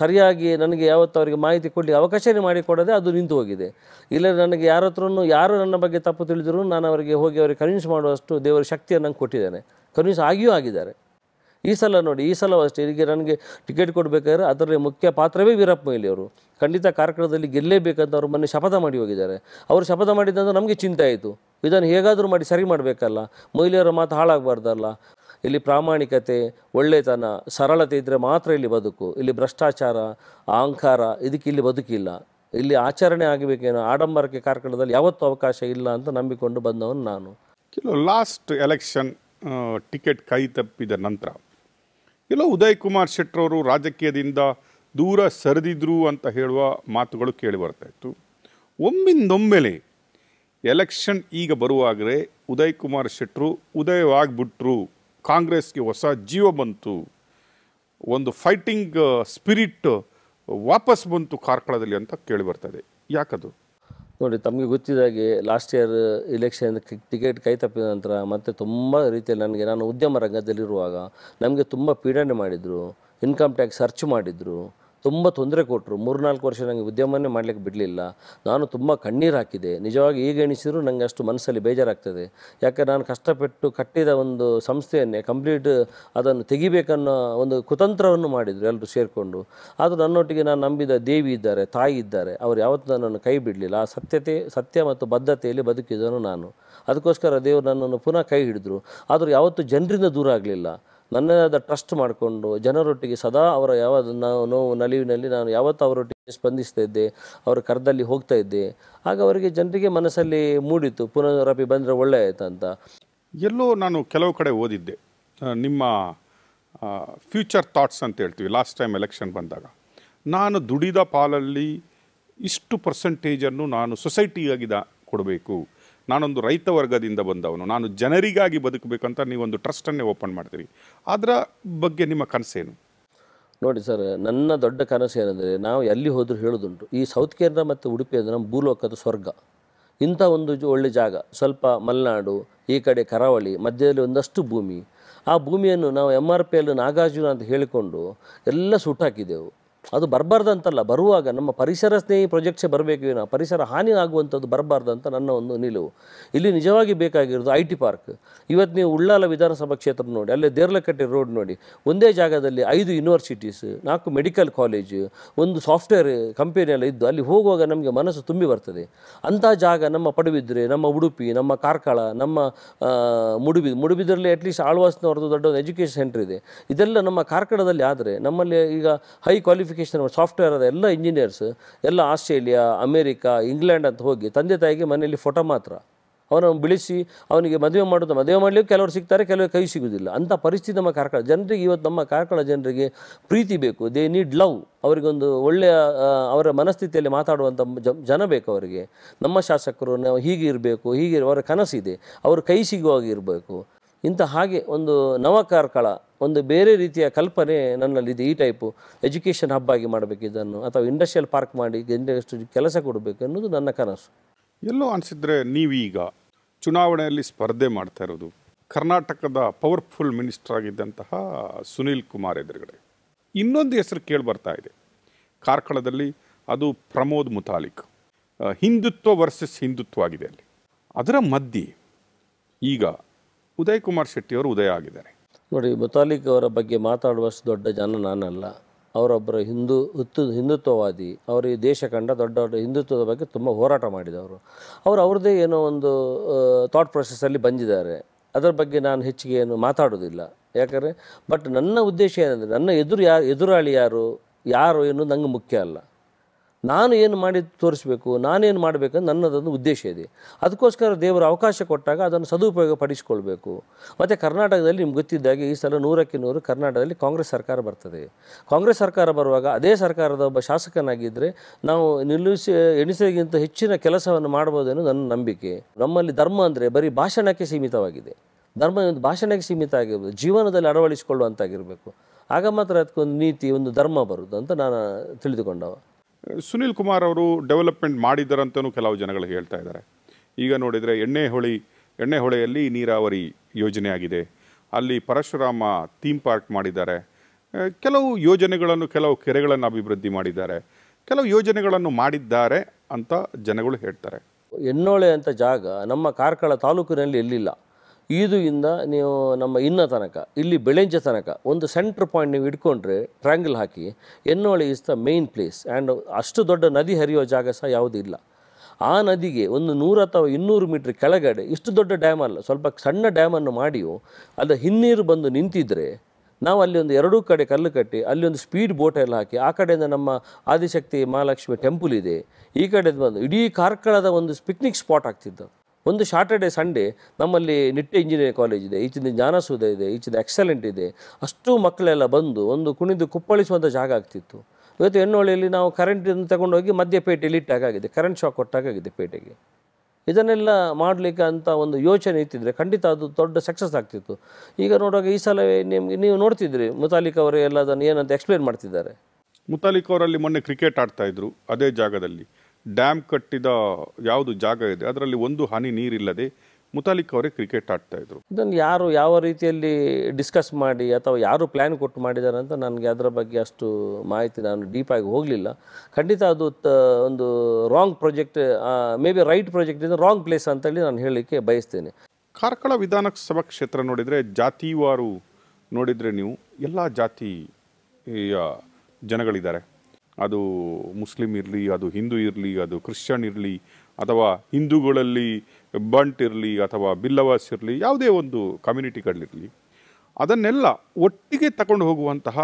S2: ಸರಿಯಾಗಿ ನನಗೆ ಯಾವತ್ತು ಅವರಿಗೆ ಮಾಹಿತಿ ಕೊಡಲಿ ಅವಕಾಶನೇ ಮಾಡಿಕೊಡದೆ ಅದು ನಿಂತು ಹೋಗಿದೆ ಇಲ್ಲ ನನಗೆ ಯಾರ ಹತ್ರನೂ ಯಾರು ನನ್ನ ಬಗ್ಗೆ ತಪ್ಪು ತಿಳಿದರೂ ನಾನು ಅವರಿಗೆ ಹೋಗಿ ಅವರಿಗೆ ಕನ್ವಿನ್ಸ್ ಮಾಡುವಷ್ಟು ದೇವರ ಶಕ್ತಿಯನ್ನು ನಂಗೆ ಕೊಟ್ಟಿದ್ದಾನೆ ಕನ್ವಿನ್ಸ್ ಆಗಿಯೂ ಆಗಿದ್ದಾರೆ ಈ ಸಲ ನೋಡಿ ಈ ಸಲ ಅಷ್ಟೇ ಹೀಗೆ ನನಗೆ ಟಿಕೆಟ್ ಕೊಡಬೇಕಾದ್ರೆ ಅದರಲ್ಲಿ ಮುಖ್ಯ ಪಾತ್ರವೇ ವೀರಪ್ಪ ಅವರು ಖಂಡಿತ ಕಾರ್ಯಕ್ರಮದಲ್ಲಿ ಗೆಲ್ಲೇಬೇಕಂತ ಅವರು ಮೊನ್ನೆ ಶಪಥ ಮಾಡಿ ಹೋಗಿದ್ದಾರೆ ಅವರು ಶಪಥ ಮಾಡಿದ್ದಂತ ನಮಗೆ ಚಿಂತೆ ಆಯಿತು ಇದನ್ನು ಹೇಗಾದರೂ ಮಾಡಿ ಸರಿ ಮಾಡಬೇಕಲ್ಲ ಮೊಯ್ಲಿಯವರ ಮಾತು ಹಾಳಾಗಬಾರ್ದಲ್ಲ ಇಲ್ಲಿ ಪ್ರಾಮಾಣಿಕತೆ ಒಳ್ಳೆತನ ಸರಳತೆ ಇದ್ದರೆ ಮಾತ್ರ ಇಲ್ಲಿ ಬದುಕು ಇಲ್ಲಿ ಭ್ರಷ್ಟಾಚಾರ ಅಹಂಕಾರ ಇದಕ್ಕೆ ಇಲ್ಲಿ ಬದುಕಿಲ್ಲ ಇಲ್ಲಿ ಆಚರಣೆ ಆಗಬೇಕೇನೋ ಆಡಂಬರಕ್ಕೆ ಕಾರ್ಯಕ್ರಮದಲ್ಲಿ ಯಾವತ್ತೂ ಅವಕಾಶ ಇಲ್ಲ ಅಂತ ನಂಬಿಕೊಂಡು ಬಂದವನು ನಾನು ಕೆಲವು ಲಾಸ್ಟ್ ಎಲೆಕ್ಷನ್ ಟಿಕೆಟ್
S1: ಕೈ ತಪ್ಪಿದ ನಂತರ ಕೆಲವು ಉದಯ್ ಕುಮಾರ್ ಶೆಟ್ರವರು ರಾಜಕೀಯದಿಂದ ದೂರ ಸರಿದಿದ್ರು ಅಂತ ಹೇಳುವ ಮಾತುಗಳು ಕೇಳಿ ಬರ್ತಾ ಇತ್ತು ಒಮ್ಮಿಂದೊಮ್ಮೆಲೆ ಎಲೆಕ್ಷನ್ ಈಗ ಬರುವಾಗಲೇ ಉದಯ್ ಕುಮಾರ್ ಶೆಟ್ಟರು ಉದಯವಾಗಿಬಿಟ್ರು ಕಾಂಗ್ರೆಸ್ಗೆ ಹೊಸ ಜೀವ ಬಂತು ಒಂದು ಫೈಟಿಂಗ್ ಸ್ಪಿರಿಟ್
S2: ವಾಪಸ್ ಬಂತು ಕಾರ್ಕಳದಲ್ಲಿ ಅಂತ ಕೇಳಿ ಬರ್ತದೆ ಯಾಕದು ನೋಡಿ ತಮಗೆ ಗೊತ್ತಿದ್ದಾಗೆ ಲಾಸ್ಟ್ ಇಯರ್ ಇಲೆಕ್ಷನ್ ಟಿಕೆಟ್ ಕೈ ತಪ್ಪಿದ ನಂತರ ಮತ್ತೆ ತುಂಬ ರೀತಿಯಲ್ಲಿ ನನಗೆ ನಾನು ಉದ್ಯಮ ರಂಗದಲ್ಲಿರುವಾಗ ನಮಗೆ ತುಂಬ ಪೀಡನೆ ಮಾಡಿದರು ಇನ್ಕಮ್ ಟ್ಯಾಕ್ಸ್ ಸರ್ಚ್ ಮಾಡಿದರು ತುಂಬ ತೊಂದರೆ ಕೊಟ್ಟರು ನಾಲ್ಕು ವರ್ಷ ನನಗೆ ಉದ್ಯಮವನ್ನೇ ಮಾಡಲಿಕ್ಕೆ ಬಿಡಲಿಲ್ಲ ನಾನು ತುಂಬ ಕಣ್ಣೀರು ಹಾಕಿದೆ ನಿಜವಾಗಿ ಈಗ ಎಣಿಸಿದ್ರು ನನಗೆ ಅಷ್ಟು ಮನಸ್ಸಲ್ಲಿ ಬೇಜಾರಾಗ್ತದೆ ಯಾಕೆ ನಾನು ಕಷ್ಟಪಟ್ಟು ಕಟ್ಟಿದ ಒಂದು ಸಂಸ್ಥೆಯನ್ನೇ ಕಂಪ್ಲೀಟ್ ಅದನ್ನು ತೆಗಿಬೇಕನ್ನೋ ಒಂದು ಕುತಂತ್ರವನ್ನು ಮಾಡಿದರು ಎಲ್ಲರೂ ಸೇರಿಕೊಂಡು ಆದರೂ ನನ್ನೊಟ್ಟಿಗೆ ನಾನು ನಂಬಿದ ದೇವಿ ಇದ್ದಾರೆ ತಾಯಿ ಇದ್ದಾರೆ ಅವರು ಯಾವತ್ತೂ ನನ್ನನ್ನು ಕೈ ಬಿಡಲಿಲ್ಲ ಆ ಸತ್ಯತೆ ಸತ್ಯ ಮತ್ತು ಬದ್ಧತೆಯಲ್ಲಿ ಬದುಕಿದನು ನಾನು ಅದಕ್ಕೋಸ್ಕರ ದೇವರು ನನ್ನನ್ನು ಪುನಃ ಕೈ ಹಿಡಿದ್ರು ಆದರೂ ಯಾವತ್ತೂ ಜನರಿಂದ ದೂರ ಆಗಲಿಲ್ಲ ನನ್ನದಾದ ಟ್ರಸ್ಟ್ ಮಾಡಿಕೊಂಡು ಜನರೊಟ್ಟಿಗೆ ಸದಾ ಅವರ ಯಾವ ನಾವು ನೋವು ನಲಿವಿನಲ್ಲಿ ನಾನು ಯಾವತ್ತೂ ಅವರೊಟ್ಟಿಗೆ ಸ್ಪಂದಿಸ್ತಾ ಇದ್ದೆ ಅವರ ಕರ್ದಲ್ಲಿ ಹೋಗ್ತಾ ಇದ್ದೆ ಆಗ ಅವರಿಗೆ ಜನರಿಗೆ ಮನಸ್ಸಲ್ಲಿ ಮೂಡಿತ್ತು ಪುನರಪಿ ಬಂದರೆ ಒಳ್ಳೆ ಅಂತ ಎಲ್ಲೋ ನಾನು ಕೆಲವು ಕಡೆ ಓದಿದ್ದೆ
S1: ನಿಮ್ಮ ಫ್ಯೂಚರ್ ಥಾಟ್ಸ್ ಅಂತ ಹೇಳ್ತೀವಿ ಲಾಸ್ಟ್ ಟೈಮ್ ಎಲೆಕ್ಷನ್ ಬಂದಾಗ ನಾನು ದುಡಿದ ಪಾಲಲ್ಲಿ ಇಷ್ಟು ಪರ್ಸೆಂಟೇಜನ್ನು ನಾನು ಸೊಸೈಟಿಯಾಗಿದ ಕೊಡಬೇಕು ನಾನೊಂದು ರೈತ ವರ್ಗದಿಂದ ಬಂದವನು ನಾನು ಜನರಿಗಾಗಿ ಬದುಕಬೇಕಂತ ನೀವೊಂದು ಟ್ರಸ್ಟನ್ನೇ ಓಪನ್
S2: ಮಾಡ್ತೀರಿ ಅದರ ಬಗ್ಗೆ ನಿಮ್ಮ ಕನಸೇನು ನೋಡಿ ಸರ್ ನನ್ನ ದೊಡ್ಡ ಕನಸು ಏನಂದರೆ ನಾವು ಎಲ್ಲಿ ಹೋದರೂ ಹೇಳೋದುಂಟು ಈ ಸೌತ್ ಕೇರಳ ಮತ್ತು ಉಡುಪಿ ಅಂದರೆ ನಮ್ಮ ಭೂಲೋಕದ ಸ್ವರ್ಗ ಇಂಥ ಒಂದು ಒಳ್ಳೆ ಜಾಗ ಸ್ವಲ್ಪ ಮಲೆನಾಡು ಈ ಕಡೆ ಕರಾವಳಿ ಮಧ್ಯದಲ್ಲಿ ಒಂದಷ್ಟು ಭೂಮಿ ಆ ಭೂಮಿಯನ್ನು ನಾವು M R P L Nagarjuna ಅಂತ ಹೇಳಿಕೊಂಡು ಎಲ್ಲ ಸುಟ್ಟಾಕಿದ್ದೆವು ಅದು ಅಂತಲ್ಲ ಬರುವಾಗ ನಮ್ಮ ಪರಿಸರ ಸ್ನೇಹಿ ಪ್ರೊಜೆಕ್ಷ ಬರಬೇಕು ಏನೋ ಪರಿಸರ ಹಾನಿ ಆಗುವಂಥದ್ದು ಅಂತ ನನ್ನ ಒಂದು ನಿಲುವು ಇಲ್ಲಿ ನಿಜವಾಗಿ ಬೇಕಾಗಿರೋದು ಐ ಟಿ ಪಾರ್ಕ್ ಇವತ್ತು ನೀವು ಉಳ್ಳಾಲ ವಿಧಾನಸಭಾ ಕ್ಷೇತ್ರ ನೋಡಿ ಅಲ್ಲೇ ದೇರ್ಲಕಟ್ಟೆ ರೋಡ್ ನೋಡಿ ಒಂದೇ ಜಾಗದಲ್ಲಿ ಐದು ಯೂನಿವರ್ಸಿಟೀಸ್ ನಾಲ್ಕು ಮೆಡಿಕಲ್ ಕಾಲೇಜು ಒಂದು ಸಾಫ್ಟ್ವೇರ್ ಕಂಪೆನಿ ಎಲ್ಲ ಇದ್ದು ಅಲ್ಲಿ ಹೋಗುವಾಗ ನಮಗೆ ಮನಸ್ಸು ತುಂಬಿ ಬರ್ತದೆ ಅಂಥ ಜಾಗ ನಮ್ಮ ಪಡುಬಿದ್ರೆ ನಮ್ಮ ಉಡುಪಿ ನಮ್ಮ ಕಾರ್ಕಳ ನಮ್ಮ ಮುಡುಬಿ ಮುಡುಬಿದ್ರಲ್ಲಿ ಅಟ್ಲೀಸ್ಟ್ ಆಳ್ವಾಸ್ನವ್ರದ್ದು ದೊಡ್ಡ ಒಂದು ಎಜುಕೇಷನ್ ಸೆಂಟರ್ ಇದೆ ಇದೆಲ್ಲ ನಮ್ಮ ಕಾರ್ಕಳದಲ್ಲಿ ಆದರೆ ನಮ್ಮಲ್ಲಿ ಈಗ ಹೈ ಕ್ವಾಲಿಫಿ ಕ್ವಾಲಿಫಿಕೇಷನ್ ಸಾಫ್ಟ್ವೇರ್ ಅದ ಎಲ್ಲ ಇಂಜಿನಿಯರ್ಸ್ ಎಲ್ಲ ಆಸ್ಟ್ರೇಲಿಯಾ ಅಮೇರಿಕಾ ಇಂಗ್ಲೆಂಡ್ ಅಂತ ಹೋಗಿ ತಂದೆ ತಾಯಿಗೆ ಮನೆಯಲ್ಲಿ ಫೋಟೋ ಮಾತ್ರ ಅವನನ್ನು ಬಿಳಿಸಿ ಅವನಿಗೆ ಮದುವೆ ಮಾಡೋದು ಮದುವೆ ಮಾಡಲಿಕ್ಕೆ ಕೆಲವರು ಸಿಗ್ತಾರೆ ಕೆಲವರು ಕೈ ಸಿಗುವುದಿಲ್ಲ ಅಂಥ ಪರಿಸ್ಥಿತಿ ನಮ್ಮ ಕಾರ್ಕಳ ಜನರಿಗೆ ಇವತ್ತು ನಮ್ಮ ಕಾರ್ಕಳ ಜನರಿಗೆ ಪ್ರೀತಿ ಬೇಕು ದೇ ನೀಡ್ ಲವ್ ಅವರಿಗೊಂದು ಒಳ್ಳೆಯ ಅವರ ಮನಸ್ಥಿತಿಯಲ್ಲಿ ಮಾತಾಡುವಂಥ ಜನ ಬೇಕು ಅವರಿಗೆ ನಮ್ಮ ಶಾಸಕರು ನಾವು ಹೀಗಿರಬೇಕು ಹೀಗಿರ ಅವರ ಕನಸಿದೆ ಅವರು ಕೈ ಸಿಗುವಾಗ ಇರಬೇಕು ಇಂಥ ಹಾಗೆ ಒಂದು ನವಕಾರ್ಕಳ ಒಂದು ಬೇರೆ ರೀತಿಯ ಕಲ್ಪನೆ ನನ್ನಲ್ಲಿದೆ ಈ ಟೈಪು ಎಜುಕೇಷನ್ ಹಬ್ ಆಗಿ ಮಾಡಬೇಕು ಇದನ್ನು ಅಥವಾ ಇಂಡಸ್ಟ್ರಿಯಲ್ ಪಾರ್ಕ್ ಮಾಡಿ ಜನರಷ್ಟು ಕೆಲಸ ಕೊಡಬೇಕು ಅನ್ನೋದು ನನ್ನ ಕನಸು ಎಲ್ಲೋ ಅನಿಸಿದ್ರೆ
S1: ನೀವೀಗ ಚುನಾವಣೆಯಲ್ಲಿ ಸ್ಪರ್ಧೆ ಮಾಡ್ತಾ ಇರೋದು ಕರ್ನಾಟಕದ ಪವರ್ಫುಲ್ ಮಿನಿಸ್ಟರ್ ಆಗಿದ್ದಂತಹ ಸುನೀಲ್ ಕುಮಾರ್ ಎದುರುಗಡೆ ಇನ್ನೊಂದು ಹೆಸರು ಕೇಳಿ ಬರ್ತಾ ಇದೆ ಕಾರ್ಕಳದಲ್ಲಿ ಅದು ಪ್ರಮೋದ್ ಮುತಾಲಿಕ್ ಹಿಂದುತ್ವ ವರ್ಸಸ್ ಹಿಂದುತ್ವ ಆಗಿದೆ
S2: ಅಲ್ಲಿ ಅದರ ಮಧ್ಯೆ ಈಗ ಉದಯ್ ಕುಮಾರ್ ಶೆಟ್ಟಿಯವರು ಉದಯ ಆಗಿದ್ದಾರೆ ನೋಡಿ ಮುತಾಲಿಕ್ ಅವರ ಬಗ್ಗೆ ಮಾತಾಡುವಷ್ಟು ದೊಡ್ಡ ಜನ ನಾನಲ್ಲ ಅವರೊಬ್ಬರ ಹಿಂದೂ ಹುತ್ತು ಹಿಂದುತ್ವವಾದಿ ಅವರು ಈ ದೇಶ ಕಂಡ ದೊಡ್ಡ ದೊಡ್ಡ ಹಿಂದುತ್ವದ ಬಗ್ಗೆ ತುಂಬ ಹೋರಾಟ ಮಾಡಿದವರು ಅವರು ಅವ್ರದ್ದೇ ಏನೋ ಒಂದು ಥಾಟ್ ಪ್ರೊಸೆಸ್ಸಲ್ಲಿ ಬಂದಿದ್ದಾರೆ ಅದರ ಬಗ್ಗೆ ನಾನು ಹೆಚ್ಚಿಗೆ ಏನು ಮಾತಾಡೋದಿಲ್ಲ ಯಾಕಂದರೆ ಬಟ್ ನನ್ನ ಉದ್ದೇಶ ಏನಂದರೆ ನನ್ನ ಎದುರು ಯಾರು ಎದುರಾಳಿ ಯಾರು ಯಾರು ಏನು ನನಗೆ ಮುಖ್ಯ ಅಲ್ಲ ನಾನು ಏನು ಮಾಡಿ ತೋರಿಸ್ಬೇಕು ನಾನೇನು ಮಾಡಬೇಕಂತ ನನ್ನದೊಂದು ಉದ್ದೇಶ ಇದೆ ಅದಕ್ಕೋಸ್ಕರ ದೇವರು ಅವಕಾಶ ಕೊಟ್ಟಾಗ ಅದನ್ನು ಸದುಪಯೋಗ ಪಡಿಸಿಕೊಳ್ಬೇಕು ಮತ್ತು ಕರ್ನಾಟಕದಲ್ಲಿ ನಿಮ್ಗೆ ಗೊತ್ತಿದ್ದಾಗೆ ಈ ಸಲ ನೂರಕ್ಕೆ ನೂರು ಕರ್ನಾಟಕದಲ್ಲಿ ಕಾಂಗ್ರೆಸ್ ಸರ್ಕಾರ ಬರ್ತದೆ ಕಾಂಗ್ರೆಸ್ ಸರ್ಕಾರ ಬರುವಾಗ ಅದೇ ಸರ್ಕಾರದ ಒಬ್ಬ ಶಾಸಕನಾಗಿದ್ದರೆ ನಾವು ನಿಲ್ಲಿಸಿ ಎಣಿಸಿಗಿಂತ ಹೆಚ್ಚಿನ ಕೆಲಸವನ್ನು ಮಾಡ್ಬೋದೇನೋ ನನ್ನ ನಂಬಿಕೆ ನಮ್ಮಲ್ಲಿ ಧರ್ಮ ಅಂದರೆ ಬರೀ ಭಾಷಣಕ್ಕೆ ಸೀಮಿತವಾಗಿದೆ ಧರ್ಮ ಒಂದು ಭಾಷಣಕ್ಕೆ ಸೀಮಿತ ಆಗಿರ್ಬೋದು ಜೀವನದಲ್ಲಿ ಅಳವಡಿಸಿಕೊಳ್ಳುವಂತಾಗಿರಬೇಕು ಆಗ ಮಾತ್ರ ಅದಕ್ಕೊಂದು ನೀತಿ ಒಂದು ಧರ್ಮ ಬರುವುದು ಅಂತ ನಾನು ತಿಳಿದುಕೊಂಡವ ಸುನಿಲ್ ಕುಮಾರ್ ಅವರು ಡೆವಲಪ್ಮೆಂಟ್ ಮಾಡಿದ್ದಾರಂತಲೂ ಕೆಲವು ಜನಗಳು ಹೇಳ್ತಾ ಇದ್ದಾರೆ
S1: ಈಗ ನೋಡಿದರೆ ಎಣ್ಣೆ ಹೊಳಿ ಎಣ್ಣೆ ಹೊಳೆಯಲ್ಲಿ ನೀರಾವರಿ ಯೋಜನೆ ಆಗಿದೆ ಅಲ್ಲಿ ಪರಶುರಾಮ ಥೀಮ್ ಪಾರ್ಕ್ ಮಾಡಿದ್ದಾರೆ ಕೆಲವು ಯೋಜನೆಗಳನ್ನು ಕೆಲವು ಕೆರೆಗಳನ್ನು ಅಭಿವೃದ್ಧಿ
S2: ಮಾಡಿದ್ದಾರೆ ಕೆಲವು ಯೋಜನೆಗಳನ್ನು ಮಾಡಿದ್ದಾರೆ ಅಂತ ಜನಗಳು ಹೇಳ್ತಾರೆ ಎಣ್ಣೊಳೆ ಅಂತ ಜಾಗ ನಮ್ಮ ಕಾರ್ಕಳ ತಾಲೂಕಿನಲ್ಲಿ ಎಲ್ಲಿಲ್ಲ ಈದು ಇಂದ ನೀವು ನಮ್ಮ ಇನ್ನ ತನಕ ಇಲ್ಲಿ ಬೆಳೆಂಜ ತನಕ ಒಂದು ಸೆಂಟ್ರ್ ಪಾಯಿಂಟ್ ನೀವು ಇಟ್ಕೊಂಡ್ರೆ ಟ್ರ್ಯಾಂಗಲ್ ಹಾಕಿ ಎನ್ನೋಳಿ is the main place and ಅಷ್ಟು ದೊಡ್ಡ ನದಿ ಹರಿಯೋ ಜಾಗ ಸಹ ಯಾವುದೂ ಇಲ್ಲ ಆ ನದಿಗೆ ಒಂದು ನೂರು ಅಥವಾ ಇನ್ನೂರು ಮೀಟ್ರ್ ಕೆಳಗಡೆ ಇಷ್ಟು ದೊಡ್ಡ ಡ್ಯಾಮ್ ಅಲ್ಲ ಸ್ವಲ್ಪ ಸಣ್ಣ ಡ್ಯಾಮನ್ನು ಮಾಡಿಯೂ ಅದು ಹಿನ್ನೀರು ಬಂದು ನಿಂತಿದ್ದರೆ ನಾವು ಅಲ್ಲಿ ಒಂದು ಎರಡೂ ಕಡೆ ಕಲ್ಲು ಕಟ್ಟಿ ಅಲ್ಲಿ ಒಂದು ಸ್ಪೀಡ್ ಬೋಟ್ ಎಲ್ಲ ಹಾಕಿ ಆ ಕಡೆಯಿಂದ ನಮ್ಮ ಆದಿಶಕ್ತಿ ಮಹಾಲಕ್ಷ್ಮಿ ಟೆಂಪಲ್ ಇದೆ ಈ ಕಡೆ ಬಂದು ಇಡೀ ಕಾರ್ಕಳದ ಒಂದು ಪಿಕ್ನಿಕ್ ಸ್ಪಾಟ್ ಆಗ್ತಿದ್ದು ಒಂದು ಶಾಟರ್ಡೆ ಸಂಡೇ ನಮ್ಮಲ್ಲಿ ನಿಟ್ಟೆ ಇಂಜಿನಿಯರಿಂಗ್ ಕಾಲೇಜ್ ಇದೆ ಈಚಿನ ಜ್ಞಾನಸೂಧ ಇದೆ ಈಚಿನ ಎಕ್ಸಲೆಂಟ್ ಇದೆ ಅಷ್ಟು ಮಕ್ಕಳೆಲ್ಲ ಬಂದು ಒಂದು ಕುಣಿದು ಕುಪ್ಪಳಿಸುವಂಥ ಜಾಗ ಆಗ್ತಿತ್ತು ಇವತ್ತು ಹೆಣ್ಣೊಳ್ಳಿಯಲ್ಲಿ ನಾವು ಕರೆಂಟನ್ನು ತಗೊಂಡೋಗಿ ಮಧ್ಯ ಪೇಟೆಯಲ್ಲಿ ಇಟ್ಟಾಗಿದೆ ಕರೆಂಟ್ ಶಾಕ್ ಕೊಟ್ಟಾಗಿದೆ ಪೇಟೆಗೆ ಇದನ್ನೆಲ್ಲ ಮಾಡಲಿಕ್ಕೆ ಅಂತ ಒಂದು ಯೋಚನೆ ಇತ್ತಿದ್ರೆ ಖಂಡಿತ ಅದು ದೊಡ್ಡ ಸಕ್ಸಸ್ ಆಗ್ತಿತ್ತು ಈಗ ನೋಡುವಾಗ ಈ ಸಲ ನಿಮ್ಗೆ ನೀವು ನೋಡ್ತಿದ್ರಿ ಮುತಾಲಿಕ್ ಅವರು ಎಲ್ಲ ಅದನ್ನು ಏನಂತ ಎಕ್ಸ್ಪ್ಲೇನ್ ಮಾಡ್ತಿದ್ದಾರೆ ಮುತಾಲಿಕ್ ಅವರಲ್ಲಿ ಮೊನ್ನೆ ಕ್ರಿಕೆಟ್ ಆಡ್ತಾ ಇದ್ರು ಅದೇ ಜಾಗದಲ್ಲಿ ಡ್ಯಾಮ್ ಕಟ್ಟಿದ ಯಾವುದು ಜಾಗ ಇದೆ ಅದರಲ್ಲಿ
S1: ಒಂದು ಹನಿ ನೀರಿಲ್ಲದೆ ಮುತಾಲಿಕ್ ಅವರೇ ಕ್ರಿಕೆಟ್ ಆಡ್ತಾ ಇದ್ರು
S2: ಇದನ್ನು ಯಾರು ಯಾವ ರೀತಿಯಲ್ಲಿ ಡಿಸ್ಕಸ್ ಮಾಡಿ ಅಥವಾ ಯಾರು ಪ್ಲ್ಯಾನ್ ಕೊಟ್ಟು ಮಾಡಿದ್ದಾರೆ ಅಂತ ನನಗೆ ಅದರ ಬಗ್ಗೆ ಅಷ್ಟು ಮಾಹಿತಿ ನಾನು ಡೀಪಾಗಿ ಹೋಗಲಿಲ್ಲ ಖಂಡಿತ ಅದು ಒಂದು wrong project may be right ಪ್ರಾಜೆಕ್ಟಿಂದ ರಾಂಗ್ ಪ್ಲೇಸ್ ಅಂತೇಳಿ ನಾನು ಹೇಳಲಿಕ್ಕೆ ಬಯಸ್ತೇನೆ ಕಾರ್ಕಳ ವಿಧಾನಸಭಾ ಕ್ಷೇತ್ರ ನೋಡಿದರೆ ಜಾತಿವಾರು
S1: ನೋಡಿದರೆ ನೀವು ಎಲ್ಲ ಜಾತಿಯ ಜನಗಳಿದ್ದಾರೆ ಅದು ಮುಸ್ಲಿಮ್ ಇರಲಿ ಅದು ಹಿಂದೂ ಇರಲಿ ಅದು ಕ್ರಿಶ್ಚಿಯನ್ ಇರಲಿ ಅಥವಾ ಹಿಂದೂಗಳಲ್ಲಿ ಬಂಟ್ ಇರಲಿ ಅಥವಾ ಬಿಲ್ಲವಾಸ್ ಇರಲಿ ಯಾವುದೇ ಒಂದು ಕಮ್ಯುನಿಟಿಗಳಿರಲಿ
S2: ಅದನ್ನೆಲ್ಲ ಒಟ್ಟಿಗೆ ತಗೊಂಡು ಹೋಗುವಂತಹ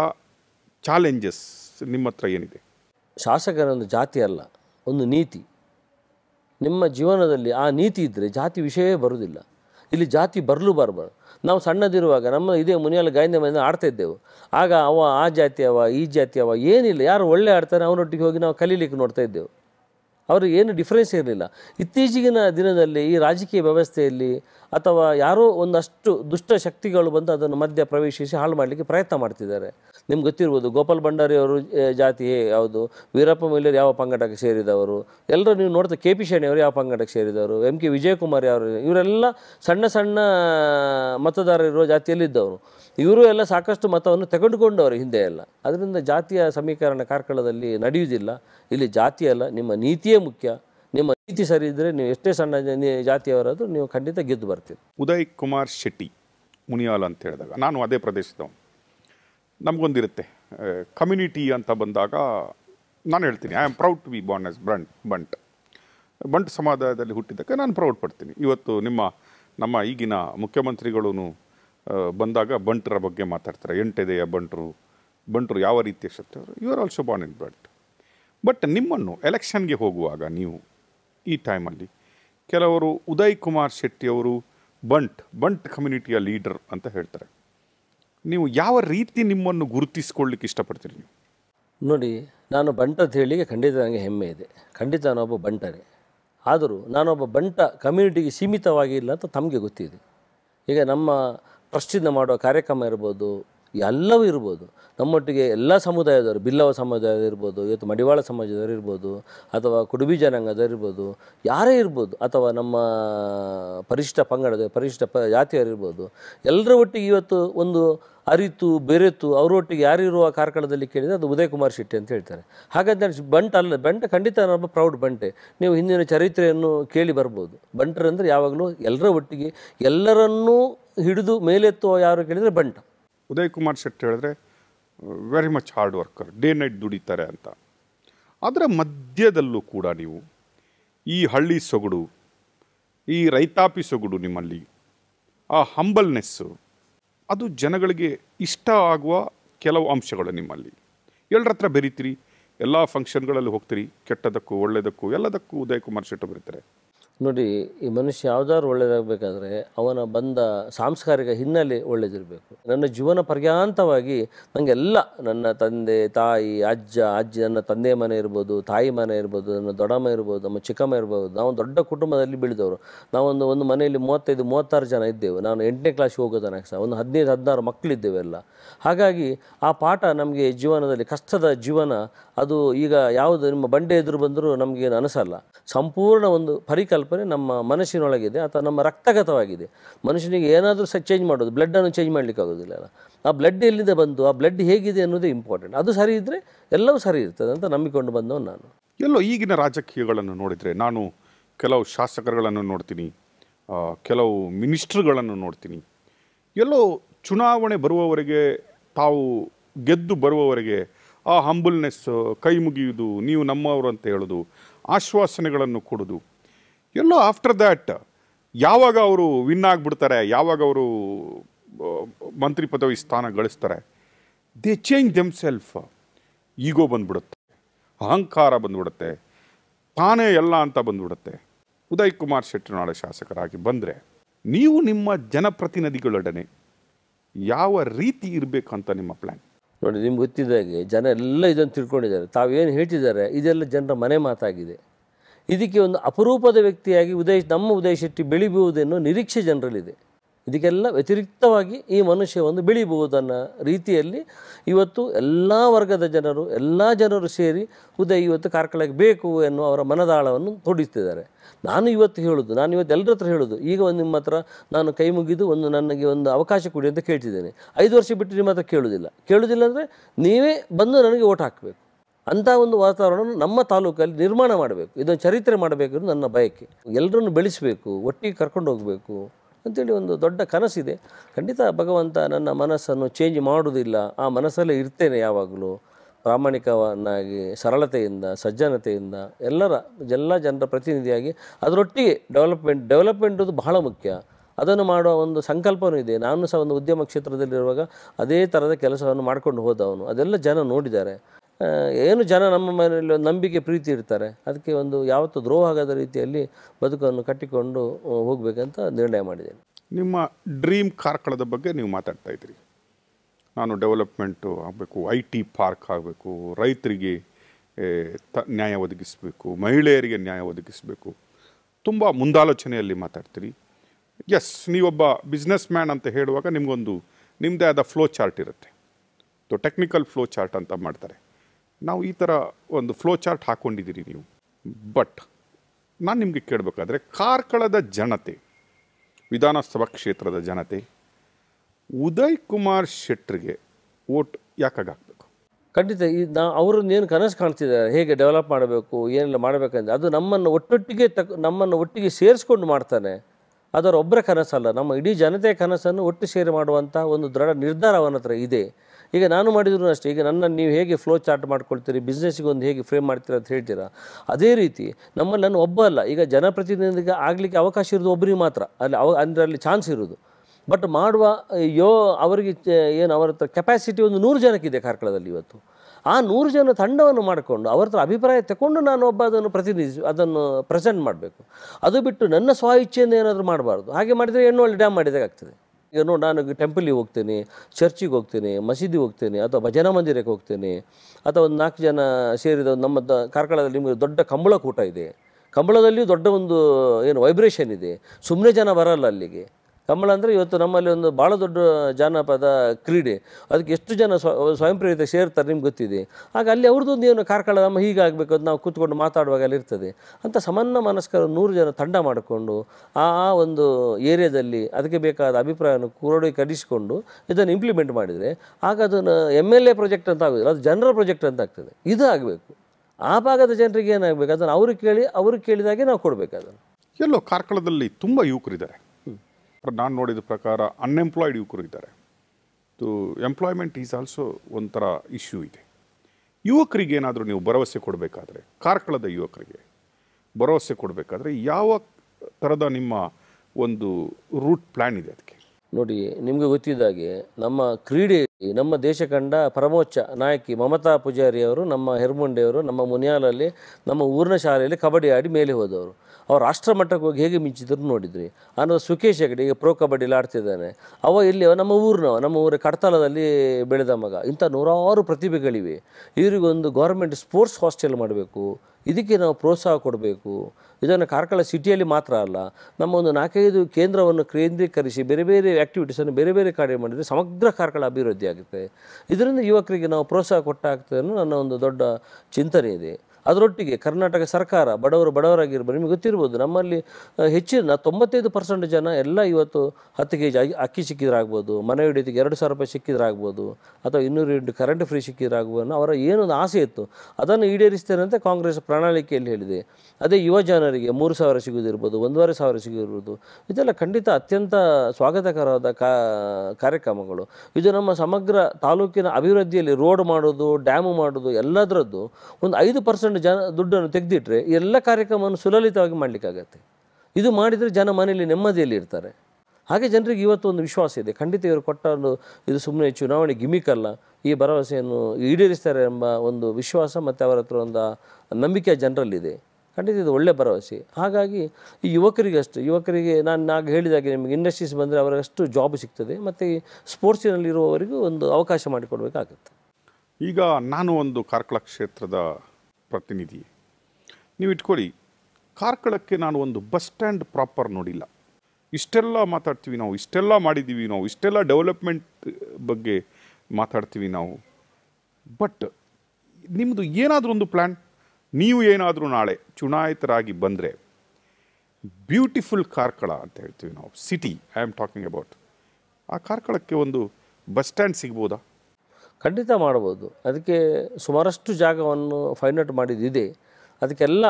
S2: ಚಾಲೆಂಜಸ್ ನಿಮ್ಮ ಹತ್ರ ಏನಿದೆ ಶಾಸಕರೊಂದು ಜಾತಿ ಅಲ್ಲ ಒಂದು ನೀತಿ ನಿಮ್ಮ ಜೀವನದಲ್ಲಿ ಆ ನೀತಿ ಇದ್ದರೆ ಜಾತಿ ವಿಷಯವೇ ಬರುವುದಿಲ್ಲ ಇಲ್ಲಿ ಜಾತಿ ಬರಲು ಬರಬಾರ್ದು ನಾವು ಸಣ್ಣದಿರುವಾಗ ನಮ್ಮ ಇದೇ ಮುನಿಯಲ್ಲಿ ಗಾಯನ ಮನೆಯನ್ನು ಇದ್ದೆವು ಆಗ ಅವ ಆ ಜಾತಿಯವ ಈ ಜಾತಿಯವ ಏನಿಲ್ಲ ಯಾರು ಒಳ್ಳೆ ಆಡ್ತಾರೆ ಅವನೊಟ್ಟಿಗೆ ಹೋಗಿ ನಾವು ಕಲೀಲಿಕ್ಕೆ ನೋಡ್ತಾ ಇದ್ದೆವು ಅವ್ರಿಗೆ ಏನು ಡಿಫ್ರೆನ್ಸ್ ಇರಲಿಲ್ಲ ಇತ್ತೀಚಿಗಿನ ದಿನದಲ್ಲಿ ಈ ರಾಜಕೀಯ ವ್ಯವಸ್ಥೆಯಲ್ಲಿ ಅಥವಾ ಯಾರೋ ಒಂದಷ್ಟು ದುಷ್ಟ ಶಕ್ತಿಗಳು ಬಂದು ಅದನ್ನು ಮಧ್ಯ ಪ್ರವೇಶಿಸಿ ಹಾಳು ಮಾಡಲಿಕ್ಕೆ ಪ್ರಯತ್ನ ಮಾಡ್ತಿದ್ದಾರೆ ನಿಮ್ಗೆ ಗೊತ್ತಿರ್ಬೋದು ಗೋಪಾಲ್ ಭಂಡಾರಿ ಅವರು ಜಾತಿ ಯಾವುದು ವೀರಪ್ಪ ಮೊಯ್ಲರು ಯಾವ ಪಂಗಡಕ್ಕೆ ಸೇರಿದವರು ಎಲ್ಲರೂ ನೀವು ನೋಡ್ತಾ ಕೆ ಪಿ ಅವರು ಯಾವ ಪಂಗಡಕ್ಕೆ ಸೇರಿದವರು ಎಂ ಕೆ ವಿಜಯಕುಮಾರ್ ಅವರು ಇವರೆಲ್ಲ ಸಣ್ಣ ಸಣ್ಣ ಮತದಾರರಿರುವ ಜಾತಿಯಲ್ಲಿದ್ದವರು ಇವರು ಎಲ್ಲ ಸಾಕಷ್ಟು ಮತವನ್ನು ತೆಗೆದುಕೊಂಡವರು ಹಿಂದೆ ಎಲ್ಲ ಅದರಿಂದ ಜಾತಿಯ ಸಮೀಕರಣ ಕಾರ್ಕಳದಲ್ಲಿ ನಡೆಯುವುದಿಲ್ಲ ಇಲ್ಲಿ ಜಾತಿ ಅಲ್ಲ ನಿಮ್ಮ ನೀತಿಯೇ ಮುಖ್ಯ ನಿಮ್ಮ ನೀತಿ ಸರಿ ಇದ್ದರೆ ನೀವು ಎಷ್ಟೇ ಸಣ್ಣ ಜಾತಿಯವರಾದರೂ ನೀವು ಖಂಡಿತ ಗೆದ್ದು ಬರ್ತೀರಿ ಉದಯ್ ಕುಮಾರ್ ಶೆಟ್ಟಿ ಮುನಿಯಾಲ್ ಅಂತ ಹೇಳಿದಾಗ ನಾನು
S1: ಅದೇ ಪ್ರದೇಶದವನು ನಮಗೊಂದಿರುತ್ತೆ ಕಮ್ಯುನಿಟಿ ಅಂತ ಬಂದಾಗ ನಾನು ಹೇಳ್ತೀನಿ I am proud to be born as ಬ್ರಂಟ್ ಬಂಟ್ ಬಂಟ್ ಸಮುದಾಯದಲ್ಲಿ ಹುಟ್ಟಿದ್ದಕ್ಕೆ ನಾನು ಪ್ರೌಡ್ ಪಡ್ತೀನಿ ಇವತ್ತು ನಿಮ್ಮ ನಮ್ಮ ಈಗಿನ ಮುಖ್ಯಮಂತ್ರಿಗಳೂ ಬಂದಾಗ ಬಂಟರ ಬಗ್ಗೆ ಮಾತಾಡ್ತಾರೆ ಎಂಟೆದೆಯ ಬಂಟರು ಬಂಟರು ಯಾವ ರೀತಿಯ ಶಕ್ತಿಯವರು you are also born in Bunt but ನಿಮ್ಮನ್ನು ಎಲೆಕ್ಷನ್ಗೆ ಹೋಗುವಾಗ ನೀವು ಈ ಟೈಮಲ್ಲಿ ಕೆಲವರು ಉದಯ್ ಕುಮಾರ್ ಶೆಟ್ಟಿಯವರು ಬಂಟ್ ಬಂಟ್ ಕಮ್ಯುನಿಟಿಯ ಲೀಡರ್ ಅಂತ ಹೇಳ್ತಾರೆ ನೀವು ಯಾವ ರೀತಿ ನಿಮ್ಮನ್ನು ಗುರುತಿಸ್ಕೊಳ್ಳಿಕ್ಕೆ ಇಷ್ಟಪಡ್ತೀರಿ ನೀವು
S2: ನೋಡಿ ನಾನು ಬಂಟ ಅಂತ ಹೇಳಿಗೆ ಖಂಡಿತ ನನಗೆ ಹೆಮ್ಮೆ ಇದೆ ಖಂಡಿತ ನಾನೊಬ್ಬ ಬಂಟನೇ ಆದರೂ ನಾನೊಬ್ಬ ಬಂಟ ಕಮ್ಯುನಿಟಿಗೆ ಸೀಮಿತವಾಗಿಲ್ಲ ಅಂತ ತಮಗೆ ಗೊತ್ತಿದೆ ಈಗ ನಮ್ಮ ಟ್ರಸ್ಟಿಂದ ಮಾಡುವ ಕಾರ್ಯಕ್ರಮ ಇರ್ಬೋದು ಎಲ್ಲವೂ ಇರ್ಬೋದು ನಮ್ಮೊಟ್ಟಿಗೆ ಎಲ್ಲ ಸಮುದಾಯದವರು ಬಿಲ್ಲವ ಸಮಾಜದವರು ಇರ್ಬೋದು ಇವತ್ತು ಮಡಿವಾಳ ಸಮಾಜದವರು ಇರ್ಬೋದು ಅಥವಾ ಕುಡುಬಿ ಜನಾಂಗದವ್ರು ಇರ್ಬೋದು ಯಾರೇ ಇರ್ಬೋದು ಅಥವಾ ನಮ್ಮ ಪರಿಶಿಷ್ಟ ಪಂಗಡದ ಪರಿಶಿಷ್ಟ ಪ ಜಾತಿಯವರು ಇರ್ಬೋದು ಎಲ್ಲರ ಒಟ್ಟಿಗೆ ಇವತ್ತು ಒಂದು ಅರಿತು ಬೆರೆತು ಅವರೊಟ್ಟಿಗೆ ಯಾರಿರುವ ಕಾರ್ಕಳದಲ್ಲಿ ಕೇಳಿದರೆ ಅದು ಉದಯ್ ಕುಮಾರ್ ಶೆಟ್ಟಿ ಅಂತ ಹೇಳ್ತಾರೆ ಹಾಗಾದ್ರೆ ಬಂಟ್ ಅಲ್ಲ ಬಂಟ ಖಂಡಿತ ನಮ್ಮ ಪ್ರೌಡ್ ಬಂಟೆ ನೀವು ಹಿಂದಿನ ಚರಿತ್ರೆಯನ್ನು ಕೇಳಿ ಬರ್ಬೋದು ಬಂಟರಂದರೆ ಯಾವಾಗಲೂ ಎಲ್ಲರ ಒಟ್ಟಿಗೆ ಎಲ್ಲರನ್ನೂ ಹಿಡಿದು ಮೇಲೆತ್ತುವ ಯಾರು ಕೇಳಿದರೆ ಬಂಟ ಉದಯ್ ಕುಮಾರ್ ಶೆಟ್ಟಿ ಹೇಳಿದ್ರೆ very much hard worker day night ದುಡಿತಾರೆ ಅಂತ
S1: ಅದರ ಮಧ್ಯದಲ್ಲೂ ಕೂಡ ನೀವು ಈ ಹಳ್ಳಿ ಸೊಗಡು ಈ ರೈತಾಪಿ ಸೊಗಡು ನಿಮ್ಮಲ್ಲಿ ಆ ಹಂಬಲ್ನೆಸ್ಸು ಅದು ಜನಗಳಿಗೆ ಇಷ್ಟ ಆಗುವ ಕೆಲವು ಅಂಶಗಳು ನಿಮ್ಮಲ್ಲಿ ಎಲ್ಲರ ಹತ್ರ ಬೆರೀತೀರಿ ಎಲ್ಲ ಫಂಕ್ಷನ್ಗಳಲ್ಲಿ ಹೋಗ್ತೀರಿ ಕೆಟ್ಟದಕ್ಕೂ ಒಳ್ಳೆಯದಕ್ಕೂ ಎಲ್ಲದಕ್ಕೂ ಉದಯ್ ಕುಮಾರ್ ಶೆಟ್ಟು ಬರೀತಾರೆ
S2: ನೋಡಿ ಈ ಮನುಷ್ಯ ಯಾವ್ದಾದ್ರು ಒಳ್ಳೆಯದಾಗಬೇಕಾದ್ರೆ ಅವನ ಬಂದ ಸಾಂಸ್ಕಾರಿಕ ಹಿನ್ನೆಲೆ ಒಳ್ಳೆಯದಿರಬೇಕು ನನ್ನ ಜೀವನ ಪರ್ಯಾಂತವಾಗಿ ನನಗೆಲ್ಲ ನನ್ನ ತಂದೆ ತಾಯಿ ಅಜ್ಜ ಅಜ್ಜಿ ನನ್ನ ತಂದೆ ಮನೆ ಇರ್ಬೋದು ತಾಯಿ ಮನೆ ಇರ್ಬೋದು ನನ್ನ ದೊಡ್ಡಮ್ಮ ಇರ್ಬೋದು ನಮ್ಮ ಚಿಕ್ಕಮ್ಮ ಇರ್ಬೋದು ನಾವು ದೊಡ್ಡ ಕುಟುಂಬದಲ್ಲಿ ಬೆಳೆದವರು ನಾವೊಂದು ಒಂದು ಮನೆಯಲ್ಲಿ ಮೂವತ್ತೈದು ಮೂವತ್ತಾರು ಜನ ಇದ್ದೇವೆ ನಾನು ಎಂಟನೇ ಕ್ಲಾಸ್ ಹೋಗೋ ತನಕ ಸಹ ಒಂದು ಹದಿನೈದು ಹದಿನಾರು ಮಕ್ಕಳಿದ್ದೇವೆಲ್ಲ ಹಾಗಾಗಿ ಆ ಪಾಠ ನಮಗೆ ಜೀವನದಲ್ಲಿ ಕಷ್ಟದ ಜೀವನ ಅದು ಈಗ ಯಾವುದು ನಿಮ್ಮ ಬಂಡೆ ಎದುರು ಬಂದರೂ ನಮಗೇನು ಅನಿಸಲ್ಲ ಸಂಪೂರ್ಣ ಒಂದು ಪರಿಕಲ್ಪನೆ ಪರಿಕಲ್ಪನೆ ನಮ್ಮ ಮನಸ್ಸಿನೊಳಗಿದೆ ಅಥವಾ ನಮ್ಮ ರಕ್ತಗತವಾಗಿದೆ ಮನುಷ್ಯನಿಗೆ ಏನಾದರೂ ಸ ಚೇಂಜ್ ಮಾಡೋದು ಬ್ಲಡ್ಡನ್ನು ಚೇಂಜ್ ಅಲ್ಲ ಆ ಬ್ಲಡ್ ಎಲ್ಲಿದೆ ಬಂದು ಆ ಬ್ಲಡ್ ಹೇಗಿದೆ ಅನ್ನೋದೇ ಇಂಪಾರ್ಟೆಂಟ್ ಅದು ಸರಿ ಇದ್ದರೆ ಎಲ್ಲವೂ ಸರಿ ಇರ್ತದೆ ಅಂತ ನಂಬಿಕೊಂಡು ಬಂದವನು ನಾನು ಎಲ್ಲೋ ಈಗಿನ ರಾಜಕೀಯಗಳನ್ನು ನೋಡಿದರೆ ನಾನು ಕೆಲವು ಶಾಸಕರುಗಳನ್ನು
S1: ನೋಡ್ತೀನಿ ಕೆಲವು ಮಿನಿಸ್ಟ್ರುಗಳನ್ನು ನೋಡ್ತೀನಿ ಎಲ್ಲೋ ಚುನಾವಣೆ ಬರುವವರೆಗೆ ತಾವು ಗೆದ್ದು ಬರುವವರೆಗೆ ಆ ಹಂಬುಲ್ನೆಸ್ ಕೈ ಮುಗಿಯುವುದು ನೀವು ನಮ್ಮವರು ಅಂತ ಹೇಳೋದು ಆಶ್ವಾಸನೆಗಳನ್ನು ಕೊಡೋದು ಎಲ್ಲೋ ಆಫ್ಟರ್ ದ್ಯಾಟ್ ಯಾವಾಗ ಅವರು ವಿನ್ ಆಗಿಬಿಡ್ತಾರೆ ಯಾವಾಗ ಅವರು ಮಂತ್ರಿ ಪದವಿ ಸ್ಥಾನ ಗಳಿಸ್ತಾರೆ they change themselves ego ಬಂದ್ಬಿಡುತ್ತೆ ಅಹಂಕಾರ ಬಂದ್ಬಿಡುತ್ತೆ ತಾನೇ ಎಲ್ಲ ಅಂತ ಬಂದ್ಬಿಡುತ್ತೆ ಉದಯ್ ಕುಮಾರ್ ಶೆಟ್ಟಿನಾಳ ಶಾಸಕರಾಗಿ ಬಂದರೆ ನೀವು ನಿಮ್ಮ ಜನಪ್ರತಿನಿಧಿಗಳೊಡನೆ ಯಾವ
S2: ರೀತಿ ಇರಬೇಕು ಅಂತ ನಿಮ್ಮ ಪ್ಲ್ಯಾನ್ ನೋಡಿ ನಿಮ್ಗೆ ಗೊತ್ತಿದ್ದಾಗೆ ಜನ ಎಲ್ಲ ಇದನ್ನು ತಿಳ್ಕೊಂಡಿದ್ದಾರೆ ತಾವೇನು ಹೇಳ್ತಿದ್ದಾರೆ ಇದೆಲ್ಲ ಜನರ ಮನೆ ಮಾತಾಗಿದೆ ಇದಕ್ಕೆ ಒಂದು ಅಪರೂಪದ ವ್ಯಕ್ತಿಯಾಗಿ ಉದಯ ನಮ್ಮ ಉದಯ ಶೆಟ್ಟಿ ಬೆಳಿಬಹುದೆನ್ನೋ ನಿರೀಕ್ಷೆ ಜನರಲ್ಲಿದೆ ಇದಕ್ಕೆಲ್ಲ ವ್ಯತಿರಿಕ್ತವಾಗಿ ಈ ಮನುಷ್ಯ ಒಂದು ಬೆಳೀಬಹುದನ್ನೋ ರೀತಿಯಲ್ಲಿ ಇವತ್ತು ಎಲ್ಲ ವರ್ಗದ ಜನರು ಎಲ್ಲ ಜನರು ಸೇರಿ ಉದಯ ಇವತ್ತು ಕಾರ್ಕಳಕ್ಕೆ ಬೇಕು ಎನ್ನುವ ಅವರ ಮನದಾಳವನ್ನು ತೋಡಿಸ್ತಿದ್ದಾರೆ ನಾನು ಇವತ್ತು ಹೇಳೋದು ನಾನು ಇವತ್ತು ಎಲ್ಲರ ಹತ್ರ ಹೇಳೋದು ಈಗ ಒಂದು ನಿಮ್ಮ ಹತ್ರ ನಾನು ಕೈ ಮುಗಿದು ಒಂದು ನನಗೆ ಒಂದು ಅವಕಾಶ ಕೊಡಿ ಅಂತ ಕೇಳ್ತಿದ್ದೇನೆ ಐದು ವರ್ಷ ಬಿಟ್ಟು ನಿಮ್ಮ ಹತ್ರ ಕೇಳೋದಿಲ್ಲ ಕೇಳೋದಿಲ್ಲ ಅಂದರೆ ನೀವೇ ಬಂದು ನನಗೆ ಓಟ್ ಹಾಕಬೇಕು ಅಂಥ ಒಂದು ವಾತಾವರಣವನ್ನು ನಮ್ಮ ತಾಲೂಕಲ್ಲಿ ನಿರ್ಮಾಣ ಮಾಡಬೇಕು ಇದನ್ನು ಚರಿತ್ರೆ ಮಾಡಬೇಕು ನನ್ನ ಬಯಕೆ ಎಲ್ಲರನ್ನು ಬೆಳೆಸಬೇಕು ಒಟ್ಟಿಗೆ ಕರ್ಕೊಂಡು ಹೋಗಬೇಕು ಅಂಥೇಳಿ ಒಂದು ದೊಡ್ಡ ಕನಸಿದೆ ಖಂಡಿತ ಭಗವಂತ ನನ್ನ ಮನಸ್ಸನ್ನು ಚೇಂಜ್ ಮಾಡುವುದಿಲ್ಲ ಆ ಮನಸ್ಸಲ್ಲೇ ಇರ್ತೇನೆ ಯಾವಾಗಲೂ ಪ್ರಾಮಾಣಿಕವನ್ನಾಗಿ ಸರಳತೆಯಿಂದ ಸಜ್ಜನತೆಯಿಂದ ಎಲ್ಲರ ಎಲ್ಲ ಜನರ ಪ್ರತಿನಿಧಿಯಾಗಿ ಅದರೊಟ್ಟಿಗೆ ಡೆವಲಪ್ಮೆಂಟ್ ಅದು ಬಹಳ ಮುಖ್ಯ ಅದನ್ನು ಮಾಡುವ ಒಂದು ಸಂಕಲ್ಪವೂ ಇದೆ ನಾನು ಸಹ ಒಂದು ಉದ್ಯಮ ಕ್ಷೇತ್ರದಲ್ಲಿರುವಾಗ ಅದೇ ಥರದ ಕೆಲಸವನ್ನು ಮಾಡ್ಕೊಂಡು ಹೋದವನು ಅದೆಲ್ಲ ಜನ ನೋಡಿದ್ದಾರೆ ಏನು ಜನ ನಮ್ಮ ಮನೆಯಲ್ಲಿ ಒಂದು ನಂಬಿಕೆ ಪ್ರೀತಿ ಇರ್ತಾರೆ ಅದಕ್ಕೆ ಒಂದು ಯಾವತ್ತೂ ದ್ರೋಹ ಆಗದ ರೀತಿಯಲ್ಲಿ ಬದುಕನ್ನು ಕಟ್ಟಿಕೊಂಡು ಹೋಗಬೇಕಂತ ನಿರ್ಣಯ ಮಾಡಿದ್ದೇನೆ ನಿಮ್ಮ ಡ್ರೀಮ್ ಕಾರ್ಕಳದ ಬಗ್ಗೆ ನೀವು ಮಾತಾಡ್ತಾ ಇದ್ದೀರಿ
S1: ನಾನು ಡೆವಲಪ್ಮೆಂಟು ಆಗಬೇಕು ಐ ಟಿ ಪಾರ್ಕ್ ಆಗಬೇಕು ರೈತರಿಗೆ ತ ನ್ಯಾಯ ಒದಗಿಸಬೇಕು ಮಹಿಳೆಯರಿಗೆ ನ್ಯಾಯ ಒದಗಿಸಬೇಕು ತುಂಬ ಮುಂದಾಲೋಚನೆಯಲ್ಲಿ ಮಾತಾಡ್ತೀರಿ ಎಸ್ ನೀವೊಬ್ಬ ಬಿಸ್ನೆಸ್ ಮ್ಯಾನ್ ಅಂತ ಹೇಳುವಾಗ ನಿಮಗೊಂದು ನಿಮ್ಮದೇ ಆದ ಫ್ಲೋ ಚಾರ್ಟ್ ಇರುತ್ತೆ ಟೆಕ್ನಿಕಲ್ ಫ್ಲೋ ಚಾರ್ಟ್ ಅಂತ ಮಾಡ್ತಾರೆ ನಾವು ಈ ಥರ ಒಂದು ಫ್ಲೋ ಚಾರ್ಟ್ ಹಾಕ್ಕೊಂಡಿದ್ದೀರಿ ನೀವು ಬಟ್ ನಾನು ನಿಮಗೆ ಕೇಳಬೇಕಾದ್ರೆ ಕಾರ್ಕಳದ ಜನತೆ ವಿಧಾನಸಭಾ ಕ್ಷೇತ್ರದ ಜನತೆ ಉದಯ್ ಕುಮಾರ್ ಶೆಟ್ರಿಗೆ ಓಟ್ ಯಾಕಾಗಬೇಕು
S2: ಖಂಡಿತ ಈ ನಾ ಅವ್ರನ್ನೇನು ಕನಸು ಕಾಣ್ತಿದ್ದಾರೆ ಹೇಗೆ ಡೆವಲಪ್ ಮಾಡಬೇಕು ಏನೆಲ್ಲ ಮಾಡಬೇಕಂದ್ರೆ ಅದು ನಮ್ಮನ್ನು ಒಟ್ಟೊಟ್ಟಿಗೆ ತಕ್ ನಮ್ಮನ್ನು ಒಟ್ಟಿಗೆ ಸೇರಿಸ್ಕೊಂಡು ಮಾಡ್ತಾನೆ ಅದರ ಒಬ್ಬರ ಕನಸಲ್ಲ ನಮ್ಮ ಇಡೀ ಜನತೆಯ ಕನಸನ್ನು ಒಟ್ಟು ಸೇರಿ ಮಾಡುವಂಥ ಒಂದು ದೃಢ ನಿರ್ಧಾರ ಅವನ ಹತ್ರ ಇದೆ ಈಗ ನಾನು ಮಾಡಿದ್ರು ಅಷ್ಟೇ ಈಗ ನನ್ನ ನೀವು ಹೇಗೆ ಫ್ಲೋ ಚಾರ್ಟ್ ಮಾಡ್ಕೊಳ್ತೀರಿ ಬಿಸ್ನೆಸ್ಗೆ ಒಂದು ಹೇಗೆ ಫ್ರೇಮ್ ಮಾಡ್ತೀರಾ ಅಂತ ಹೇಳ್ತೀರಾ ಅದೇ ರೀತಿ ನಮ್ಮಲ್ಲಿ ನಾನು ಒಬ್ಬ ಅಲ್ಲ ಈಗ ಜನಪ್ರತಿನಿಧಿಗೆ ಆಗಲಿಕ್ಕೆ ಅವಕಾಶ ಇರೋದು ಒಬ್ಬರಿಗೆ ಮಾತ್ರ ಅಲ್ಲಿ ಅವ ಅಂದರೆ ಅಲ್ಲಿ ಚಾನ್ಸ್ ಇರೋದು ಬಟ್ ಮಾಡುವ ಯೋ ಅವರಿಗೆ ಏನು ಅವರ ಹತ್ರ ಕೆಪಾಸಿಟಿ ಒಂದು ನೂರು ಜನಕ್ಕಿದೆ ಕಾರ್ಕಳದಲ್ಲಿ ಇವತ್ತು ಆ ನೂರು ಜನ ತಂಡವನ್ನು ಮಾಡಿಕೊಂಡು ಅವ್ರ ಹತ್ರ ಅಭಿಪ್ರಾಯ ತಗೊಂಡು ನಾನು ಒಬ್ಬ ಅದನ್ನು ಪ್ರತಿನಿಧಿಸಿ ಅದನ್ನು ಪ್ರೆಸೆಂಟ್ ಮಾಡಬೇಕು ಅದು ಬಿಟ್ಟು ನನ್ನ ಸ್ವ ಇಚ್ಛೆಯಿಂದ ಏನಾದರೂ ಮಾಡಬಾರ್ದು ಹಾಗೆ ಮಾಡಿದರೆ ಹೆಣ್ಣು ಒಳ್ಳೆ ಡ್ಯಾಮ್ ಮಾಡಿದಾಗ್ತದೆ ಆಗ್ತದೆ ಏನೋ ನಾನು ಟೆಂಪಲಿಗೆ ಹೋಗ್ತೇನೆ ಚರ್ಚಿಗೆ ಹೋಗ್ತೇನೆ ಮಸೀದಿಗೆ ಹೋಗ್ತೇನೆ ಅಥವಾ ಭಜನಾ ಮಂದಿರಕ್ಕೆ ಹೋಗ್ತೇನೆ ಅಥವಾ ಒಂದು ನಾಲ್ಕು ಜನ ಸೇರಿದ ನಮ್ಮ ದ ಕಾರ್ಕಳದಲ್ಲಿ ನಿಮಗೆ ದೊಡ್ಡ ಕಂಬಳ ಕೂಟ ಇದೆ ಕಂಬಳದಲ್ಲಿಯೂ ದೊಡ್ಡ ಒಂದು ಏನು ವೈಬ್ರೇಷನ್ ಇದೆ ಸುಮ್ಮನೆ ಜನ ಬರಲ್ಲ ಅಲ್ಲಿಗೆ ಕಂಬಳ ಅಂದರೆ ಇವತ್ತು ನಮ್ಮಲ್ಲಿ ಒಂದು ಭಾಳ ದೊಡ್ಡ ಜಾನಪದ ಕ್ರೀಡೆ ಅದಕ್ಕೆ ಎಷ್ಟು ಜನ ಸ್ವ ಸ್ವಯಂಪ್ರೇರಿತ ಸೇರ್ತಾರೆ ನಿಮ್ಗೆ ಗೊತ್ತಿದೆ ಆಗ ಅಲ್ಲಿ ಅವ್ರದ್ದೊಂದು ಏನು ಕಾರ್ಕಳ ನಮ್ಮ ಹೀಗಾಗಬೇಕು ಅದು ನಾವು ಕೂತ್ಕೊಂಡು ಮಾತಾಡುವಾಗ ಅಲ್ಲಿ ಇರ್ತದೆ ಅಂತ ಸಮನ್ನ ಮನಸ್ಕರ ನೂರು ಜನ ತಂಡ ಮಾಡಿಕೊಂಡು ಆ ಒಂದು ಏರಿಯಾದಲ್ಲಿ ಅದಕ್ಕೆ ಬೇಕಾದ ಅಭಿಪ್ರಾಯವನ್ನು ಕ್ರೋಢೀಕರಿಸಿಕೊಂಡು ಇದನ್ನು ಇಂಪ್ಲಿಮೆಂಟ್ ಮಾಡಿದರೆ ಆಗ ಅದನ್ನು ಎಮ್ ಎಲ್ ಎ ಪ್ರಾಜೆಕ್ಟ್ ಅಂತ ಆಗೋದಿಲ್ಲ ಅದು ಜನರ ಪ್ರಾಜೆಕ್ಟ್ ಅಂತ ಆಗ್ತದೆ ಇದು ಆಗಬೇಕು ಆ ಭಾಗದ ಜನರಿಗೆ ಏನಾಗಬೇಕು ಅದನ್ನು ಅವರು ಕೇಳಿ ಅವರು ಕೇಳಿದಾಗೆ ನಾವು ಕೊಡಬೇಕು ಅದನ್ನು ಎಲ್ಲೋ ಕಾರ್ಕಳದಲ್ಲಿ
S1: ತುಂಬ ಯುವಕರಿದ್ದಾರೆ ನಾನು ನೋಡಿದ ಪ್ರಕಾರ ಅನ್ಎಂಪ್ಲಾಯ್ಡ್ ಯುವಕರು ಇದ್ದಾರೆ ತು ಎಂಪ್ಲಾಯ್ಮೆಂಟ್ ಈಸ್ ಆಲ್ಸೋ ಒಂಥರ ಇಶ್ಯೂ ಇದೆ ಯುವಕರಿಗೆ ಏನಾದರೂ ನೀವು ಭರವಸೆ ಕೊಡಬೇಕಾದ್ರೆ ಕಾರ್ಕಳದ ಯುವಕರಿಗೆ ಭರವಸೆ ಕೊಡಬೇಕಾದ್ರೆ ಯಾವ ಥರದ
S2: ನಿಮ್ಮ ಒಂದು ರೂಟ್ ಪ್ಲ್ಯಾನ್ ಇದೆ ಅದಕ್ಕೆ ನೋಡಿ ನಿಮಗೆ ಗೊತ್ತಿದ್ದಾಗೆ ನಮ್ಮ ಕ್ರೀಡೆ ನಮ್ಮ ದೇಶ ಕಂಡ ಪರಮೋಚ್ಚ ನಾಯಕಿ ಮಮತಾ ಪೂಜಾರಿಯವರು ನಮ್ಮ ಹೆರ್ಮುಂಡೆಯವರು ನಮ್ಮ ಮುನಿಯಾಲಲ್ಲಿ ನಮ್ಮ ಊರಿನ ಶಾಲೆಯಲ್ಲಿ ಕಬಡ್ಡಿ ಆಡಿ ಮೇಲೆ ಹೋದವರು ಅವ್ರು ರಾಷ್ಟ್ರ ಮಟ್ಟಕ್ಕೆ ಹೋಗಿ ಹೇಗೆ ಮಿಂಚಿದ್ರು ನೋಡಿದ್ರಿ ಅನ್ನೋ ಸುಖೇಶ್ ಹೆಗಡೆ ಈಗ ಪ್ರೋ ಕಬಡ್ಡಿಲಿ ಆಡ್ತಿದ್ದಾನೆ ಅವ ಇಲ್ಲಿ ನಮ್ಮ ಊರಿನವ ನಮ್ಮ ಊರ ಕಡತಾಲದಲ್ಲಿ ಬೆಳೆದ ಮಗ ಇಂಥ ನೂರಾರು ಪ್ರತಿಭೆಗಳಿವೆ ಇವರಿಗೊಂದು ಗೌರ್ಮೆಂಟ್ ಸ್ಪೋರ್ಟ್ಸ್ ಹಾಸ್ಟೆಲ್ ಮಾಡಬೇಕು ಇದಕ್ಕೆ ನಾವು ಪ್ರೋತ್ಸಾಹ ಕೊಡಬೇಕು ಇದನ್ನು ಕಾರ್ಕಳ ಸಿಟಿಯಲ್ಲಿ ಮಾತ್ರ ಅಲ್ಲ ನಮ್ಮ ಒಂದು ನಾಲ್ಕೈದು ಕೇಂದ್ರವನ್ನು ಕೇಂದ್ರೀಕರಿಸಿ ಬೇರೆ ಬೇರೆ ಆ್ಯಕ್ಟಿವಿಟೀಸನ್ನು ಬೇರೆ ಬೇರೆ ಕಾರ್ಯ ಮಾಡಿದರೆ ಸಮಗ್ರ ಕಾರ್ಕಳ ಅಭಿವೃದ್ಧಿ ಆಗುತ್ತೆ ಇದರಿಂದ ಯುವಕರಿಗೆ ನಾವು ಪ್ರೋತ್ಸಾಹ ಕೊಟ್ಟಾಗ್ತದೆ ಅನ್ನೋ ನನ್ನ ಒಂದು ದೊಡ್ಡ ಚಿಂತನೆ ಇದೆ ಅದರೊಟ್ಟಿಗೆ ಕರ್ನಾಟಕ ಸರ್ಕಾರ ಬಡವರು ಬಡವರಾಗಿರ್ಬೋದು ನಿಮಗೆ ಗೊತ್ತಿರ್ಬೋದು ನಮ್ಮಲ್ಲಿ ಹೆಚ್ಚಿನ ತೊಂಬತ್ತೈದು ಪರ್ಸೆಂಟ್ ಜನ ಎಲ್ಲ ಇವತ್ತು ಹತ್ತು ಕೆ ಜಿ ಅಕ್ಕಿ ಸಿಕ್ಕಿದ್ರಾಗ್ಬೋದು ಮನೆ ಹಿಡಿಯೋದಕ್ಕೆ ಎರಡು ಸಾವಿರ ರೂಪಾಯಿ ಸಿಕ್ಕಿದ್ರಾಗ್ಬೋದು ಅಥವಾ ಇನ್ನೂರು ಎರಡು ಕರೆಂಟ್ ಫ್ರೀ ಸಿಕ್ಕಿದ್ರಾಗ್ಬೋದು ಅವರ ಏನೊಂದು ಆಸೆ ಇತ್ತು ಅದನ್ನು ಈಡೇರಿಸ್ತೇನೆ ಅಂತ ಕಾಂಗ್ರೆಸ್ ಪ್ರಣಾಳಿಕೆಯಲ್ಲಿ ಹೇಳಿದೆ ಅದೇ ಯುವ ಜನರಿಗೆ ಮೂರು ಸಾವಿರ ಸಿಗೋದಿರ್ಬೋದು ಒಂದೂವರೆ ಸಾವಿರ ಸಿಗೋದಿರ್ಬೋದು ಇದೆಲ್ಲ ಖಂಡಿತ ಅತ್ಯಂತ ಸ್ವಾಗತಕರವಾದ ಕಾರ್ಯಕ್ರಮಗಳು ಇದು ನಮ್ಮ ಸಮಗ್ರ ತಾಲೂಕಿನ ಅಭಿವೃದ್ಧಿಯಲ್ಲಿ ರೋಡ್ ಮಾಡೋದು ಡ್ಯಾಮು ಮಾಡೋದು ಎಲ್ಲದರದ್ದು ಒಂದು ಐದು ಪರ್ಸೆಂಟ್ ಜನ ದುಡ್ಡನ್ನು ತೆಗೆದಿಟ್ರೆ ಎಲ್ಲ ಕಾರ್ಯಕ್ರಮವನ್ನು ಸುಲಲಿತವಾಗಿ ಮಾಡಲಿಕ್ಕಾಗತ್ತೆ ಇದು ಮಾಡಿದರೆ ಜನ ಮನೆಯಲ್ಲಿ ನೆಮ್ಮದಿಯಲ್ಲಿ ಇರ್ತಾರೆ ಹಾಗೆ ಜನರಿಗೆ ಇವತ್ತು ಒಂದು ವಿಶ್ವಾಸ ಇದೆ ಖಂಡಿತ ಇವರು ಕೊಟ್ಟ ಒಂದು ಇದು ಸುಮ್ಮನೆ ಚುನಾವಣೆ ಗಿಮಿಕಲ್ಲ ಈ ಭರವಸೆಯನ್ನು ಈಡೇರಿಸ್ತಾರೆ ಎಂಬ ಒಂದು ವಿಶ್ವಾಸ ಮತ್ತು ಅವರ ಹತ್ರ ಒಂದು ನಂಬಿಕೆ ಜನರಲ್ಲಿದೆ ಖಂಡಿತ ಇದು ಒಳ್ಳೆಯ ಭರವಸೆ ಹಾಗಾಗಿ ಈ ಯುವಕರಿಗೆ ಅಷ್ಟು ಯುವಕರಿಗೆ ನಾನು ನಾಗ ಹೇಳಿದಾಗೆ ನಿಮಗೆ ಇಂಡಸ್ಟ್ರೀಸ್ ಬಂದರೆ ಅವರಷ್ಟು ಜಾಬ್ ಸಿಗ್ತದೆ ಮತ್ತು ಈ ಸ್ಪೋರ್ಟ್ಸಿನಲ್ಲಿರುವವರಿಗೂ ಒಂದು ಅವಕಾಶ ಮಾಡಿಕೊಡ್ಬೇಕಾಗುತ್ತೆ
S1: ಈಗ ನಾನು ಒಂದು ಕಾರ್ಕಳ ಕ್ಷೇತ್ರದ ಪ್ರತಿನಿಧಿ ನೀವು ಇಟ್ಕೊಳ್ಳಿ ಕಾರ್ಕಳಕ್ಕೆ ನಾನು ಒಂದು ಬಸ್ ಸ್ಟ್ಯಾಂಡ್ ಪ್ರಾಪರ್ ನೋಡಿಲ್ಲ ಇಷ್ಟೆಲ್ಲ ಮಾತಾಡ್ತೀವಿ ನಾವು ಇಷ್ಟೆಲ್ಲ ಮಾಡಿದ್ದೀವಿ ನಾವು ಇಷ್ಟೆಲ್ಲ ಡೆವಲಪ್ಮೆಂಟ್ ಬಗ್ಗೆ ಮಾತಾಡ್ತೀವಿ ನಾವು ಬಟ್ ನಿಮ್ಮದು ಏನಾದರೂ ಒಂದು ಪ್ಲ್ಯಾನ್ ನೀವು ಏನಾದರೂ ನಾಳೆ ಚುನಾಯಿತರಾಗಿ ಬಂದರೆ ಬ್ಯೂಟಿಫುಲ್ ಕಾರ್ಕಳ ಅಂತ ಹೇಳ್ತೀವಿ ನಾವು city I am talking about ಆ ಕಾರ್ಕಳಕ್ಕೆ ಒಂದು ಬಸ್
S2: ಸ್ಟ್ಯಾಂಡ್ ಸಿಗ್ಬೋದಾ ಖಂಡಿತ ಮಾಡ್ಬೋದು ಅದಕ್ಕೆ ಸುಮಾರಷ್ಟು ಜಾಗವನ್ನು ಫೈಂಡ್ ಔಟ್ ಮಾಡಿದ್ದಿದೆ ಅದಕ್ಕೆಲ್ಲ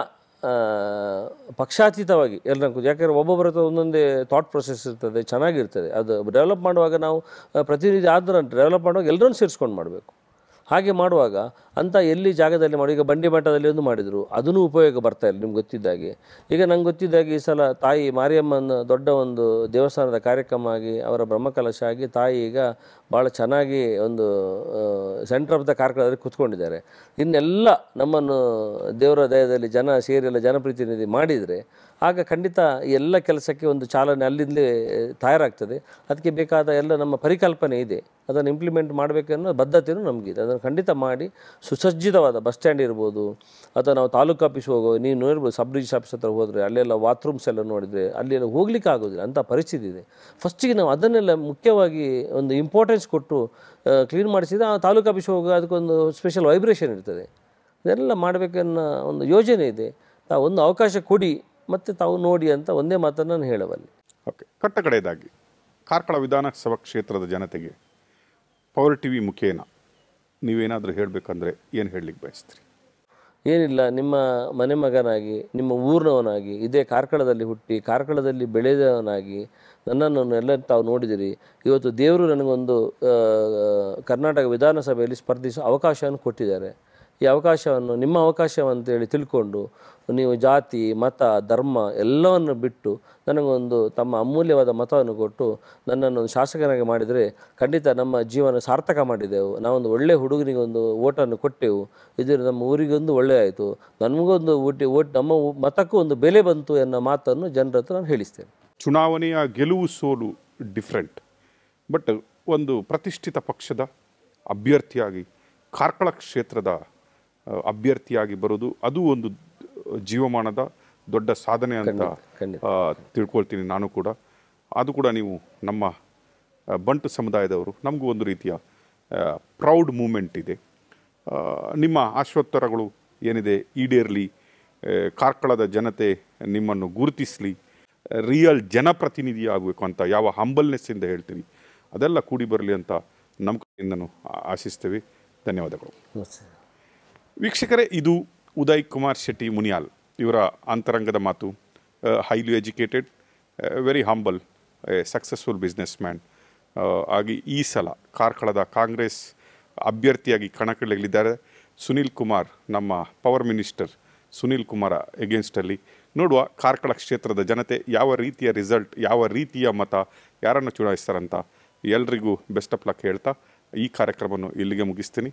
S2: ಪಕ್ಷಾತೀತವಾಗಿ ಎಲ್ಲ ಯಾಕೆಂದರೆ ಒಬ್ಬೊಬ್ಬರ ಹತ್ರ ಒಂದೊಂದೇ ಥಾಟ್ ಪ್ರೊಸೆಸ್ ಇರ್ತದೆ ಚೆನ್ನಾಗಿರ್ತದೆ ಅದು ಡೆವಲಪ್ ಮಾಡುವಾಗ ನಾವು ಪ್ರತಿನಿಧಿ ಆದ್ರೆ ಡೆವಲಪ್ ಮಾಡುವಾಗ ಎಲ್ಲರನ್ನು ಸೇರಿಸ್ಕೊಂಡು ಮಾಡಬೇಕು ಹಾಗೆ ಮಾಡುವಾಗ ಅಂತ ಎಲ್ಲಿ ಜಾಗದಲ್ಲಿ ಮಾಡಿ ಈಗ ಬಂಡಿ ಮಠದಲ್ಲಿ ಒಂದು ಮಾಡಿದರು ಅದನ್ನು ಉಪಯೋಗ ಬರ್ತಾ ಇಲ್ಲ ನಿಮ್ಗೆ ಗೊತ್ತಿದ್ದಾಗೆ ಈಗ ನಂಗೆ ಗೊತ್ತಿದ್ದಾಗೆ ಈ ಸಲ ತಾಯಿ ಮಾರಿಯಮ್ಮನ ದೊಡ್ಡ ಒಂದು ದೇವಸ್ಥಾನದ ಕಾರ್ಯಕ್ರಮ ಆಗಿ ಅವರ ಬ್ರಹ್ಮಕಲಶ ಆಗಿ ತಾಯಿ ಈಗ ಭಾಳ ಚೆನ್ನಾಗಿ ಒಂದು ಸೆಂಟರ್ ಆಫ್ ದ ಕಾರ್ಯಕ್ರಮದಲ್ಲಿ ಕೂತ್ಕೊಂಡಿದ್ದಾರೆ ಇನ್ನೆಲ್ಲ ನಮ್ಮನ್ನು ದೇವರ ದಯದಲ್ಲಿ ಜನ ಸೇರಿ ಎಲ್ಲ ಜನಪ್ರತಿನಿಧಿ ಮಾಡಿದರೆ ಆಗ ಖಂಡಿತ ಎಲ್ಲ ಕೆಲಸಕ್ಕೆ ಒಂದು ಚಾಲನೆ ಅಲ್ಲಿಂದಲೇ ತಯಾರಾಗ್ತದೆ ಅದಕ್ಕೆ ಬೇಕಾದ ಎಲ್ಲ ನಮ್ಮ ಪರಿಕಲ್ಪನೆ ಇದೆ ಅದನ್ನು ಇಂಪ್ಲಿಮೆಂಟ್ ಮಾಡಬೇಕನ್ನೋ ಬದ್ಧತೆಯೂ ನಮಗಿದೆ ಅದನ್ನು ಖಂಡಿತ ಮಾಡಿ ಸುಸಜ್ಜಿತವಾದ ಬಸ್ ಸ್ಟ್ಯಾಂಡ್ ಇರ್ಬೋದು ಅಥವಾ ನಾವು ತಾಲೂಕು ಆಫೀಸ್ ಹೋಗೋ ನೀವು ನೋಡಿರ್ಬೋದು ಸಬ್ ಆಫೀಸ್ ಹತ್ರ ಹೋದರೆ ಅಲ್ಲೆಲ್ಲ ವಾತ್ರೂಮ್ಸ್ ಎಲ್ಲ ನೋಡಿದರೆ ಅಲ್ಲೆಲ್ಲ ಹೋಗ್ಲಿಕ್ಕೆ ಆಗೋದಿಲ್ಲ ಅಂಥ ಪರಿಸ್ಥಿತಿ ಇದೆ ಫಸ್ಟಿಗೆ ನಾವು ಅದನ್ನೆಲ್ಲ ಮುಖ್ಯವಾಗಿ ಒಂದು ಇಂಪಾರ್ಟೆನ್ಸ್ ಕೊಟ್ಟು ಕ್ಲೀನ್ ಮಾಡಿಸಿದ ಆ ತಾಲೂಕು ಆಫೀಸ್ ಹೋಗೋ ಅದಕ್ಕೊಂದು ಸ್ಪೆಷಲ್ ವೈಬ್ರೇಷನ್ ಇರ್ತದೆ ಇದೆಲ್ಲ ಮಾಡಬೇಕನ್ನೋ ಒಂದು ಯೋಜನೆ ಇದೆ ತಾವು ಒಂದು ಅವಕಾಶ ಕೊಡಿ ಮತ್ತು ತಾವು ನೋಡಿ ಅಂತ ಒಂದೇ ಮಾತನ್ನು ನಾನು ಹೇಳಬಲ್ಲೆ ಓಕೆ ಕಟ್ಟ ಕಡೆಯದಾಗಿ ಕಾರ್ಕಳ ವಿಧಾನಸಭಾ ಕ್ಷೇತ್ರದ ಜನತೆಗೆ
S1: ಪವರ್ ಟಿ ವಿ ಮುಖೇನ ನೀವೇನಾದರೂ ಹೇಳಬೇಕಂದ್ರೆ ಏನು ಹೇಳಲಿಕ್ಕೆ ಬಯಸ್ತೀರಿ
S2: ಏನಿಲ್ಲ ನಿಮ್ಮ ಮನೆ ಮಗನಾಗಿ ನಿಮ್ಮ ಊರಿನವನಾಗಿ ಇದೇ ಕಾರ್ಕಳದಲ್ಲಿ ಹುಟ್ಟಿ ಕಾರ್ಕಳದಲ್ಲಿ ಬೆಳೆದವನಾಗಿ ನನ್ನನ್ನು ಎಲ್ಲ ತಾವು ನೋಡಿದಿರಿ ಇವತ್ತು ದೇವರು ನನಗೊಂದು ಕರ್ನಾಟಕ ವಿಧಾನಸಭೆಯಲ್ಲಿ ಸ್ಪರ್ಧಿಸೋ ಅವಕಾಶವನ್ನು ಕೊಟ್ಟಿದ್ದಾರೆ ಈ ಅವಕಾಶವನ್ನು ನಿಮ್ಮ ಅವಕಾಶವಂತೇಳಿ ತಿಳ್ಕೊಂಡು ನೀವು ಜಾತಿ ಮತ ಧರ್ಮ ಎಲ್ಲವನ್ನು ಬಿಟ್ಟು ನನಗೊಂದು ತಮ್ಮ ಅಮೂಲ್ಯವಾದ ಮತವನ್ನು ಕೊಟ್ಟು ನನ್ನನ್ನು ಒಂದು ಶಾಸಕನಾಗಿ ಮಾಡಿದರೆ ಖಂಡಿತ ನಮ್ಮ ಜೀವನ ಸಾರ್ಥಕ ಮಾಡಿದೆವು ನಾವೊಂದು ಒಳ್ಳೆಯ ಒಂದು ಓಟನ್ನು ಕೊಟ್ಟೆವು ಇದರಿಂದ ನಮ್ಮ ಊರಿಗೊಂದು ಒಳ್ಳೆಯಾಯಿತು ನಮಗೊಂದು ಓಟಿ ಓಟ್ ನಮ್ಮ ಮತಕ್ಕೂ ಒಂದು ಬೆಲೆ ಬಂತು ಎನ್ನೋ ಮಾತನ್ನು ಜನರ ಹತ್ರ ನಾನು ಹೇಳಿಸ್ತೇನೆ ಚುನಾವಣೆಯ ಗೆಲುವು ಸೋಲು ಡಿಫ್ರೆಂಟ್ ಬಟ್ ಒಂದು ಪ್ರತಿಷ್ಠಿತ
S1: ಪಕ್ಷದ ಅಭ್ಯರ್ಥಿಯಾಗಿ ಕಾರ್ಕಳ ಕ್ಷೇತ್ರದ ಅಭ್ಯರ್ಥಿಯಾಗಿ ಬರೋದು ಅದು ಒಂದು ಜೀವಮಾನದ ದೊಡ್ಡ ಸಾಧನೆ ಅಂತ ತಿಳ್ಕೊಳ್ತೀನಿ ನಾನು ಕೂಡ ಅದು ಕೂಡ ನೀವು ನಮ್ಮ ಬಂಟು ಸಮುದಾಯದವರು ನಮಗೂ ಒಂದು ರೀತಿಯ ಪ್ರೌಡ್ ಮೂಮೆಂಟ್ ಇದೆ ನಿಮ್ಮ ಆಶ್ವತ್ತರಗಳು ಏನಿದೆ ಈಡೇರಲಿ ಕಾರ್ಕಳದ ಜನತೆ ನಿಮ್ಮನ್ನು ಗುರುತಿಸಲಿ ರಿಯಲ್ ಜನಪ್ರತಿನಿಧಿ ಆಗಬೇಕು ಅಂತ ಯಾವ ಹಂಬಲ್ನೆಸ್ಸಿಂದ ಹೇಳ್ತೀನಿ ಅದೆಲ್ಲ ಕೂಡಿ ಬರಲಿ ಅಂತ ನಮ್ಮ ಕಡೆಯಿಂದ ಆಶಿಸ್ತೇವೆ ಧನ್ಯವಾದಗಳು ವೀಕ್ಷಕರೇ ಇದು ಉದಯ್ ಕುಮಾರ್ ಶೆಟ್ಟಿ ಮುನಿಯಾಲ್ ಇವರ ಅಂತರಂಗದ ಮಾತು highly educated very humble successful businessman ಆಗಿ ಈ ಸಲ ಕಾರ್ಕಳದ ಕಾಂಗ್ರೆಸ್ ಅಭ್ಯರ್ಥಿಯಾಗಿ ಕಣಕ್ಕಿಳಿಯಲಿದ್ದಾರೆ ಸುನೀಲ್ ಕುಮಾರ್ ನಮ್ಮ ಪವರ್ ಮಿನಿಸ್ಟರ್ ಸುನೀಲ್ ಕುಮಾರ್ ಎಗೇನ್ಸ್ಟಲ್ಲಿ ನೋಡುವ ಕಾರ್ಕಳ ಕ್ಷೇತ್ರದ ಜನತೆ ಯಾವ ರೀತಿಯ ರಿಸಲ್ಟ್ ಯಾವ ರೀತಿಯ ಮತ ಯಾರನ್ನು ಚುನಾಯಿಸ್ತಾರಂತ ಎಲ್ರಿಗೂ ಬೆಸ್ಟ್ ಆಫ್ ಲಕ್ ಹೇಳ್ತಾ ಈ ಕಾರ್ಯಕ್ರಮವನ್ನು ಇಲ್ಲಿಗೆ ಮುಗಿಸ್ತೀನಿ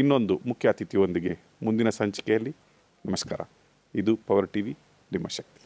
S1: ಇನ್ನೊಂದು ಮುಖ್ಯ ಅತಿಥಿಯೊಂದಿಗೆ ಮುಂದಿನ ಸಂಚಿಕೆಯಲ್ಲಿ ನಮಸ್ಕಾರ ಇದು ಪವರ್ ಟಿ ವಿ ನಿಮ್ಮ